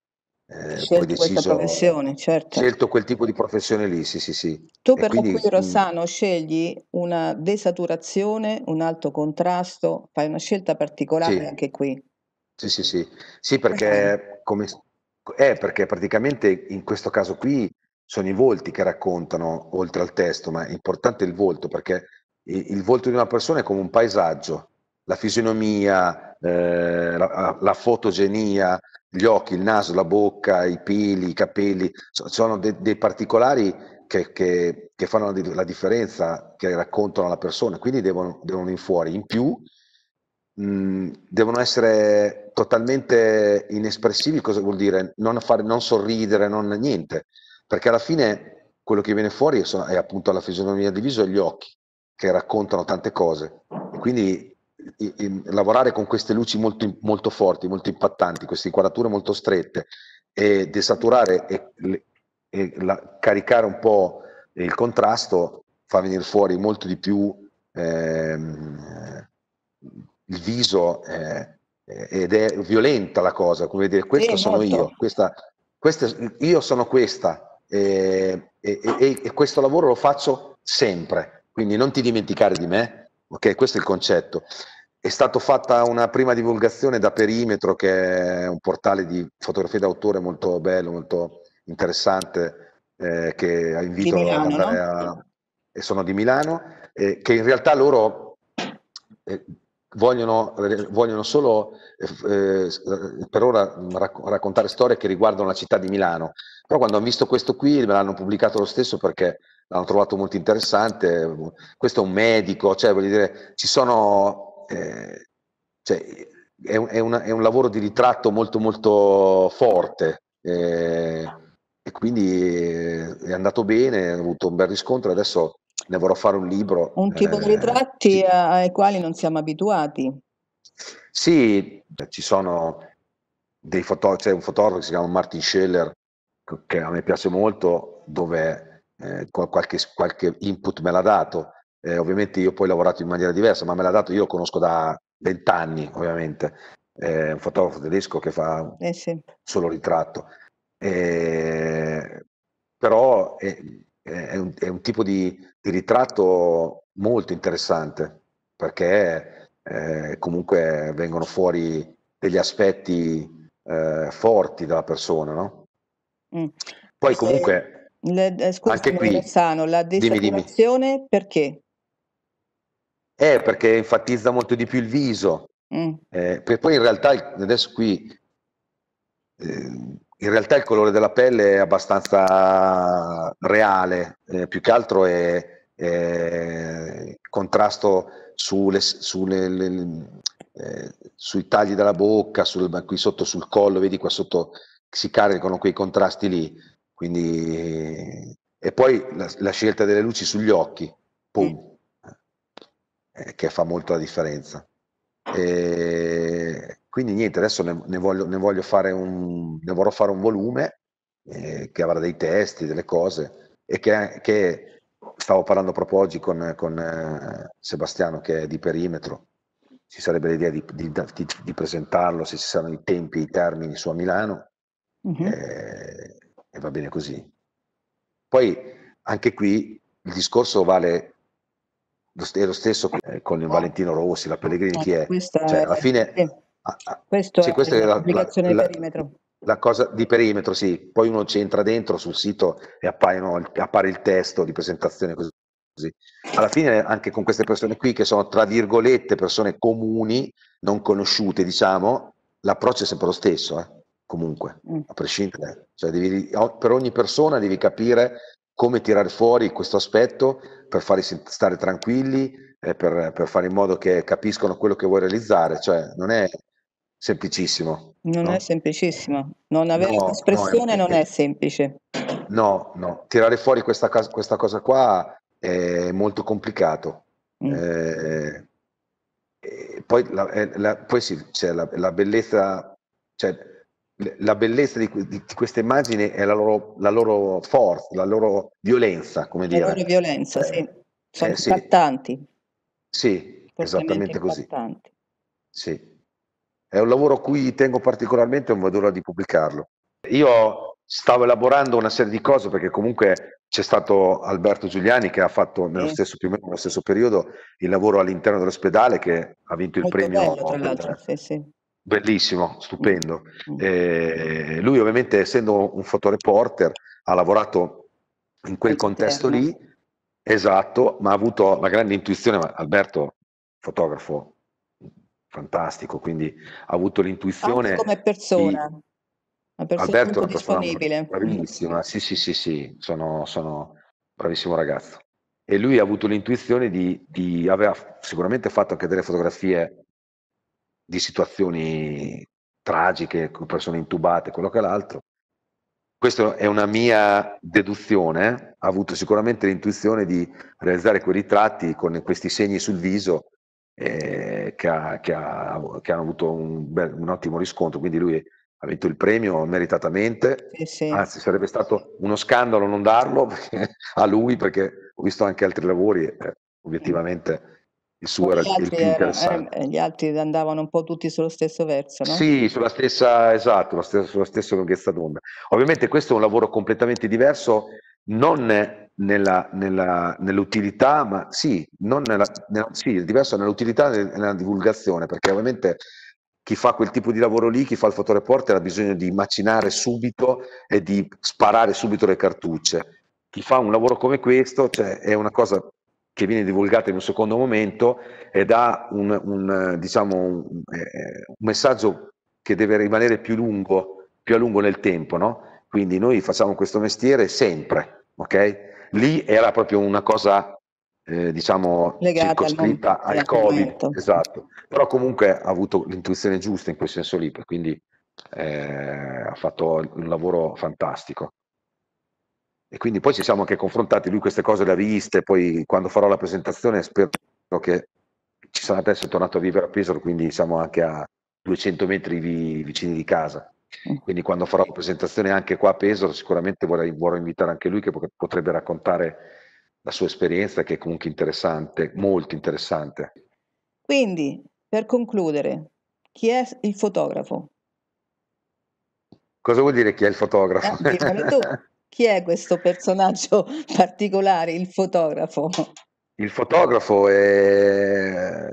eh, scelto deciso, professione, certo. scelto quel tipo di professione lì, sì, sì, sì. Tu per quindi, cui Rossano scegli una desaturazione, un alto contrasto, fai una scelta particolare sì. anche qui. Sì, sì, sì, sì perché, come, eh, perché praticamente in questo caso qui sono i volti che raccontano, oltre al testo, ma è importante il volto perché il volto di una persona è come un paesaggio, la fisionomia, eh, la, la, fotogenia, gli occhi, il naso, la bocca, i peli, i capelli, sono de, dei particolari che, che, che, fanno la differenza, che raccontano la persona, quindi devono, devono venire fuori. In più mh, mm, devono essere totalmente inespressivi, cosa vuol dire? Non, fare, non sorridere, non niente, perché alla fine quello che viene fuori sono, è appunto la fisionomia di viso e gli occhi che raccontano tante cose e quindi in, in, lavorare con queste luci molto, molto forti, molto impattanti, queste inquadrature molto strette e desaturare e, e la, caricare un po' il contrasto fa venire fuori molto di più ehm, il viso eh, ed è violenta la cosa, come dire, questo sì, sono molto. io, questa, questa, io sono questa, eh, e, e, e questo lavoro lo faccio sempre, quindi non ti dimenticare di me, ok? Questo è il concetto. È stata fatta una prima divulgazione da Perimetro, che è un portale di fotografie d'autore molto bello, molto interessante, eh, che invito Milano, ad andare a... e sono di Milano, eh, che in realtà loro eh, vogliono, vogliono solo eh, eh per ora mm, raccontare storie che riguardano la città di Milano, però quando hanno visto questo qui me l'hanno pubblicato lo stesso perché l'hanno trovato molto interessante, questo è un medico, cioè voglio dire, ci sono... Eh, cioè, è, è, una, è, un lavoro di ritratto molto molto forte eh, e quindi eh, è andato bene, ha avuto un bel riscontro adesso ne vorrò fare un libro. Un tipo eh, di ritratti sì. ai quali non siamo abituati. Sì, ci sono dei fotografi, c'è un fotografo che si chiama Martin Scheller, che a me piace molto, dove eh, qualche, qualche, input me l'ha dato. Eh, ovviamente io poi ho lavorato in maniera diversa, ma me l'ha dato, io lo conosco da vent'anni, ovviamente. È un fotografo tedesco che fa eh sì. solo ritratto. Eh, però è, è, un, è un tipo di, il ritratto molto interessante perché eh, comunque vengono fuori degli aspetti eh, forti della persona, no? Mm. Poi comunque... Le, eh, anche qui, Sano, la desaturazione perché? Eh, perché enfatizza molto di più il viso. Mm. Eh, perché poi in realtà adesso qui eh, in realtà il colore della pelle è abbastanza reale, eh, più che altro è, è contrasto sulle, sulle, le, le, eh, sui tagli della bocca, sul, qui sotto sul collo, vedi qua sotto si caricano quei contrasti lì. Quindi, e poi la, la scelta delle luci sugli occhi, pum, mm. eh, che fa molto la differenza. E, quindi niente, adesso ne, ne, voglio, ne, voglio, fare un, ne vorrò fare un volume eh, che avrà dei testi, delle cose, e che, che stavo parlando proprio oggi con, con eh, Sebastiano che è di perimetro, ci sarebbe l'idea di, di, di, di, presentarlo se ci saranno i tempi i termini su a Milano uh-huh. Mhm. Eh, e, e, va bene così. Poi anche qui il discorso vale è lo stesso eh, con Valentino Rossi, la Pellegrini, ecco, che è, cioè, alla fine questo sì, è questa è la, la, la, la, cosa di perimetro, sì. Poi uno c'entra dentro sul sito e appaiono, appare il testo di presentazione così. Alla fine anche con queste persone qui che sono tra virgolette persone comuni, non conosciute, diciamo, l'approccio è sempre lo stesso, eh? comunque, mm. a prescindere. Cioè, devi, per ogni persona devi capire come tirare fuori questo aspetto per farli stare tranquilli, eh, per, per, fare in modo che capiscono quello che vuoi realizzare. Cioè, non è semplicissimo. Non no? è semplicissimo, non avere no, espressione no, non è semplice. No, no, tirare fuori questa, questa cosa qua è molto complicato. Mm. Eh, poi, la, eh, la, poi sì, c'è la, la bellezza, cioè, la bellezza di, di, di questa immagine è la loro, la loro, forza, la loro violenza, come dire. La loro violenza, eh, sì. Eh, Sono eh, impattanti. Sì, sì esattamente impattanti. così. Sì. È un lavoro a cui tengo particolarmente e non vedo l'ora di pubblicarlo. Io stavo elaborando una serie di cose perché comunque c'è stato Alberto Giuliani che ha fatto nello stesso, più o meno nello stesso periodo il lavoro all'interno dell'ospedale che ha vinto il Molto premio. Bello, tra l'altro, sì, sì. Bellissimo, stupendo. Mm. E eh, lui ovviamente essendo un fotoreporter ha lavorato in quel contesto lì, esatto, ma ha avuto la grande intuizione, ma Alberto, fotografo fantastico, quindi ha avuto l'intuizione. Anche come persona. Di... Una persona Alberto è disponibile. bravissima, sì, sì, sì, sì, sono, sono bravissimo ragazzo. E lui ha avuto l'intuizione di, di aveva sicuramente fatto anche delle fotografie di situazioni tragiche, con persone intubate, quello che l'altro. Questa è una mia deduzione, ha avuto sicuramente l'intuizione di realizzare quei ritratti con questi segni sul viso eh, che, ha, che, ha, che, hanno avuto un, bel, un, ottimo riscontro, quindi lui ha vinto il premio meritatamente, sì, sì. anzi sarebbe stato uno scandalo non darlo (laughs) perché, a lui perché ho visto anche altri lavori, eh, obiettivamente il suo era il più interessante. Era, eh, gli altri andavano un po' tutti sullo stesso verso, no? Sì, sulla stessa, esatto, sulla stessa, sulla stessa lunghezza d'onda. Ovviamente questo è un lavoro completamente diverso, non nella, nella, nell'utilità, ma sì, nella, sì, è diverso nell'utilità e nella divulgazione, perché ovviamente chi fa quel tipo di lavoro lì, chi fa il fattore porter ha bisogno di macinare subito e di sparare subito le cartucce. Chi fa un lavoro come questo cioè, è una cosa che viene divulgata in un secondo momento ed ha un, un, diciamo, un, eh, eh un messaggio che deve rimanere più, lungo, più a lungo nel tempo. No? Quindi noi facciamo questo mestiere sempre, ok? lì era proprio una cosa, eh, diciamo, Legata circoscritta al, al Covid, esatto, però comunque ha avuto l'intuizione giusta in quel senso lì, quindi eh, ha fatto un lavoro fantastico. E quindi poi ci siamo anche confrontati, lui queste cose le ha viste, poi quando farò la presentazione spero che ci sarà adesso, è tornato a vivere a Pesaro, quindi siamo anche a 200 metri vi, vicini di casa. Quindi quando farò la presentazione anche qua a Pesaro sicuramente vorrei, vorrei invitare anche lui che potrebbe raccontare la sua esperienza che è comunque interessante, molto interessante. Quindi, per concludere, chi è il fotografo? Cosa vuol dire chi è il fotografo? Eh, tu, chi è questo personaggio particolare, il fotografo? Il fotografo è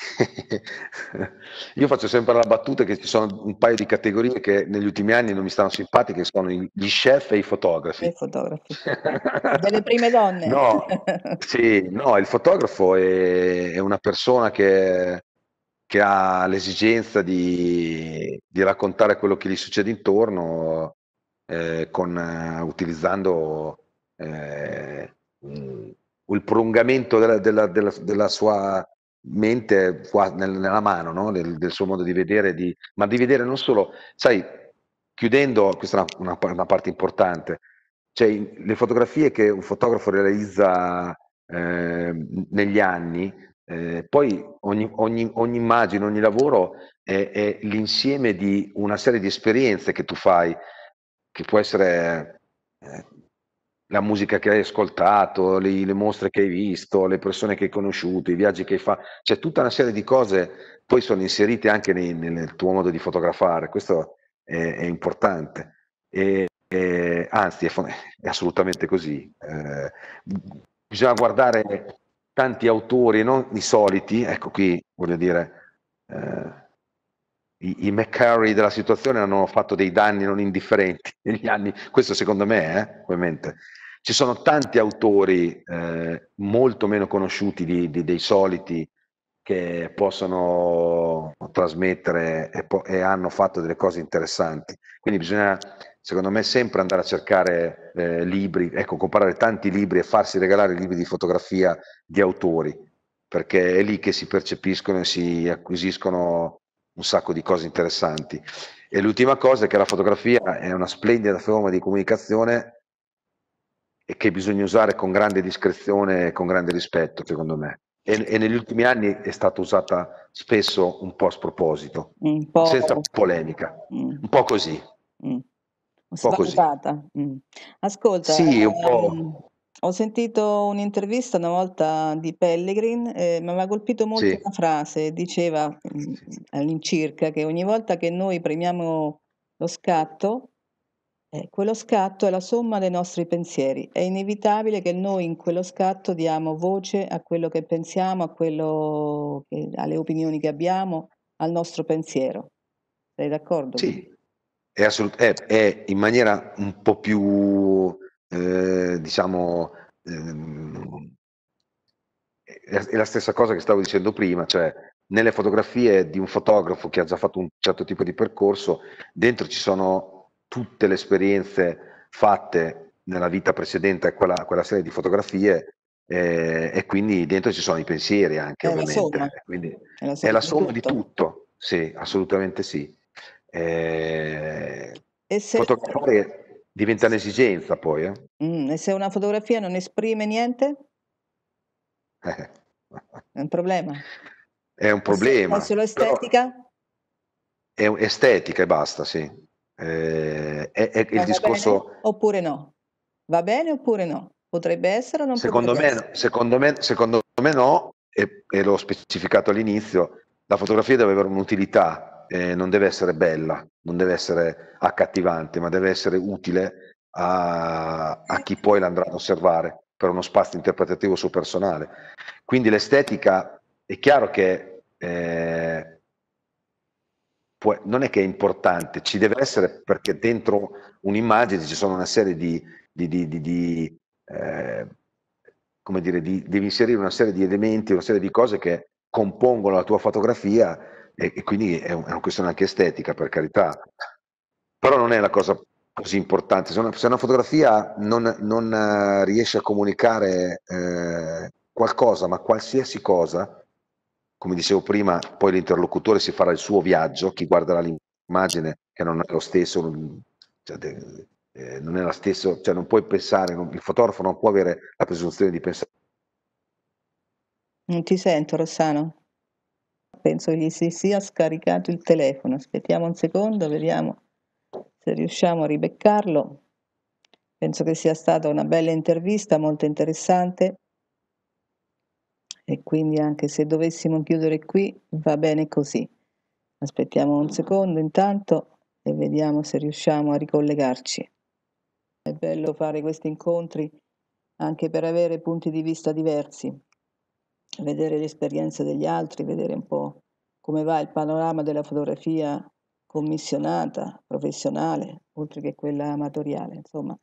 (laughs) Io faccio sempre la battuta che ci sono un paio di categorie che negli ultimi anni non mi stanno simpatiche, sono gli chef e i fotografi. Dei fotografi. (laughs) Delle prime donne. No, (laughs) sì, no, il fotografo è, è una persona che, che ha l'esigenza di, di raccontare quello che gli succede intorno eh, con, utilizzando eh, il prolungamento della, della- della- della sua mente qua, nel, nella mano no? del, del, suo modo di vedere, di, ma di vedere non solo, sai, chiudendo, questa è una, una, una parte importante, cioè in, le fotografie che un fotografo realizza eh, negli anni, eh, poi ogni, ogni, ogni, immagine, ogni lavoro è, è l'insieme di una serie di esperienze che tu fai, che può essere... Eh, la musica che hai ascoltato, le, le, mostre che hai visto, le persone che hai conosciuto, i viaggi che hai fatto, cioè tutta una serie di cose poi sono inserite anche nei, nel tuo modo di fotografare, questo è, è importante. E, e, anzi, è, è, assolutamente così. Eh, bisogna guardare tanti autori, non i soliti, ecco qui voglio dire, eh, i, i McCurry della situazione hanno fatto dei danni non indifferenti (laughs) negli anni, questo secondo me, eh, ovviamente. Ci sono tanti autori eh, molto meno conosciuti di, di, dei soliti che possono trasmettere e, po- e, hanno fatto delle cose interessanti. Quindi bisogna, secondo me, sempre andare a cercare eh, libri, ecco, comprare tanti libri e farsi regalare libri di fotografia di autori, perché è lì che si percepiscono e si acquisiscono un sacco di cose interessanti. E l'ultima cosa è che la fotografia è una splendida forma di comunicazione e che bisogna usare con grande discrezione e con grande rispetto, secondo me. E, e negli ultimi anni è stata usata spesso un po' a sproposito, po'... senza polemica, mm. un po' così. Mm. Un po' così. Mm. Ascolta, sì, un ehm, po'. Ho sentito un'intervista una volta di Pellegrin, ehm, mi ha colpito molto Sì. una frase, diceva, mm, all'incirca, che ogni volta che noi premiamo lo scatto, eh, quello scatto è la somma dei nostri pensieri. È inevitabile che noi in quello scatto diamo voce a quello che pensiamo, a quello che alle opinioni che abbiamo, al nostro pensiero. Sei d'accordo? Sì, è assolut è è in maniera un po' più Ehm, diciamo, ehm, è la stessa cosa che stavo dicendo prima, cioè nelle fotografie di un fotografo che ha già fatto un certo tipo di percorso, dentro ci sono tutte le esperienze fatte nella vita precedente a quella, quella, serie di fotografie eh, e quindi dentro ci sono i pensieri anche è ovviamente. La quindi, è la somma, è la somma di, tutto. di, tutto. sì, assolutamente sì. Eh, e se... Fotografare Diventa un'esigenza poi, eh? Mm, e se una fotografia non esprime niente? (laughs) È un problema. È un problema. È solo estetica? È estetica e basta, sì. Eh, è, è il discorso... Bene, oppure no? Va bene oppure no? Potrebbe essere o non secondo me, essere? Secondo me, secondo me no, e, e l'ho specificato all'inizio, la fotografia deve avere un'utilità eh, non deve essere bella, non deve essere accattivante, ma deve essere utile a, a chi esatto. poi l'andrà ad osservare per uno spazio interpretativo suo personale. Quindi l'estetica è chiaro che eh, può, non è che è importante, ci deve essere perché dentro un'immagine ci sono una serie di, di, di, di eh, come dire, devi inserire una serie di elementi, una serie di cose che compongono la tua fotografia e, e quindi è, un, è, una questione anche estetica, per carità, però non è la cosa così importante. Se una, se una fotografia non, non, eh, riesce a comunicare eh, qualcosa, ma qualsiasi cosa, come dicevo prima, poi l'interlocutore si farà il suo viaggio, chi guarderà l'immagine che non è lo stesso, non, cioè, eh, non è la stessa, cioè non puoi pensare, non, il fotografo non può avere la presunzione di pensare. Non ti sento, Rossano penso gli si sia scaricato il telefono. Aspettiamo un secondo, vediamo se riusciamo a ribeccarlo. Penso che sia stata una bella intervista, molto interessante. E quindi anche se dovessimo chiudere qui va bene così. Aspettiamo un secondo intanto e vediamo se riusciamo a ricollegarci. È bello fare questi incontri anche per avere punti di vista diversi vedere l'esperienza degli altri, vedere un po' come va il panorama della fotografia commissionata, professionale, oltre che quella amatoriale. Insomma,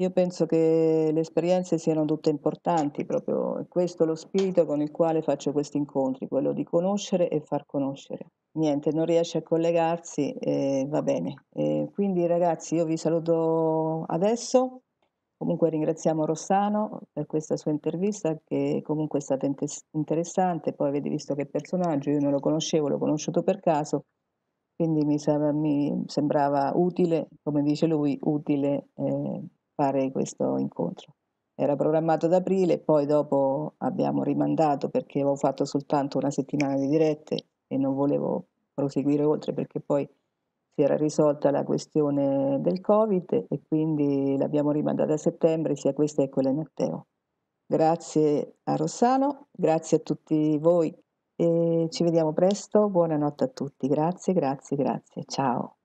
io penso che le esperienze siano tutte importanti, proprio questo è lo spirito con il quale faccio questi incontri, quello di conoscere e far conoscere. Niente, non riesce a collegarsi, eh, va bene. Eh, quindi ragazzi io vi saluto adesso, Comunque ringraziamo Rossano per questa sua intervista che comunque è stata interessante, poi avete visto che personaggio, io non lo conoscevo, l'ho conosciuto per caso, quindi mi, mi sembrava utile, come dice lui, utile eh, fare questo incontro. Era programmato ad aprile, poi dopo abbiamo rimandato perché avevo fatto soltanto una settimana di dirette e non volevo proseguire oltre perché poi si era risolta la questione del Covid e quindi l'abbiamo rimandata a settembre, sia questa che quella in Matteo. Grazie a Rossano, grazie a tutti voi e ci vediamo presto, buonanotte a tutti, grazie, grazie, grazie, ciao.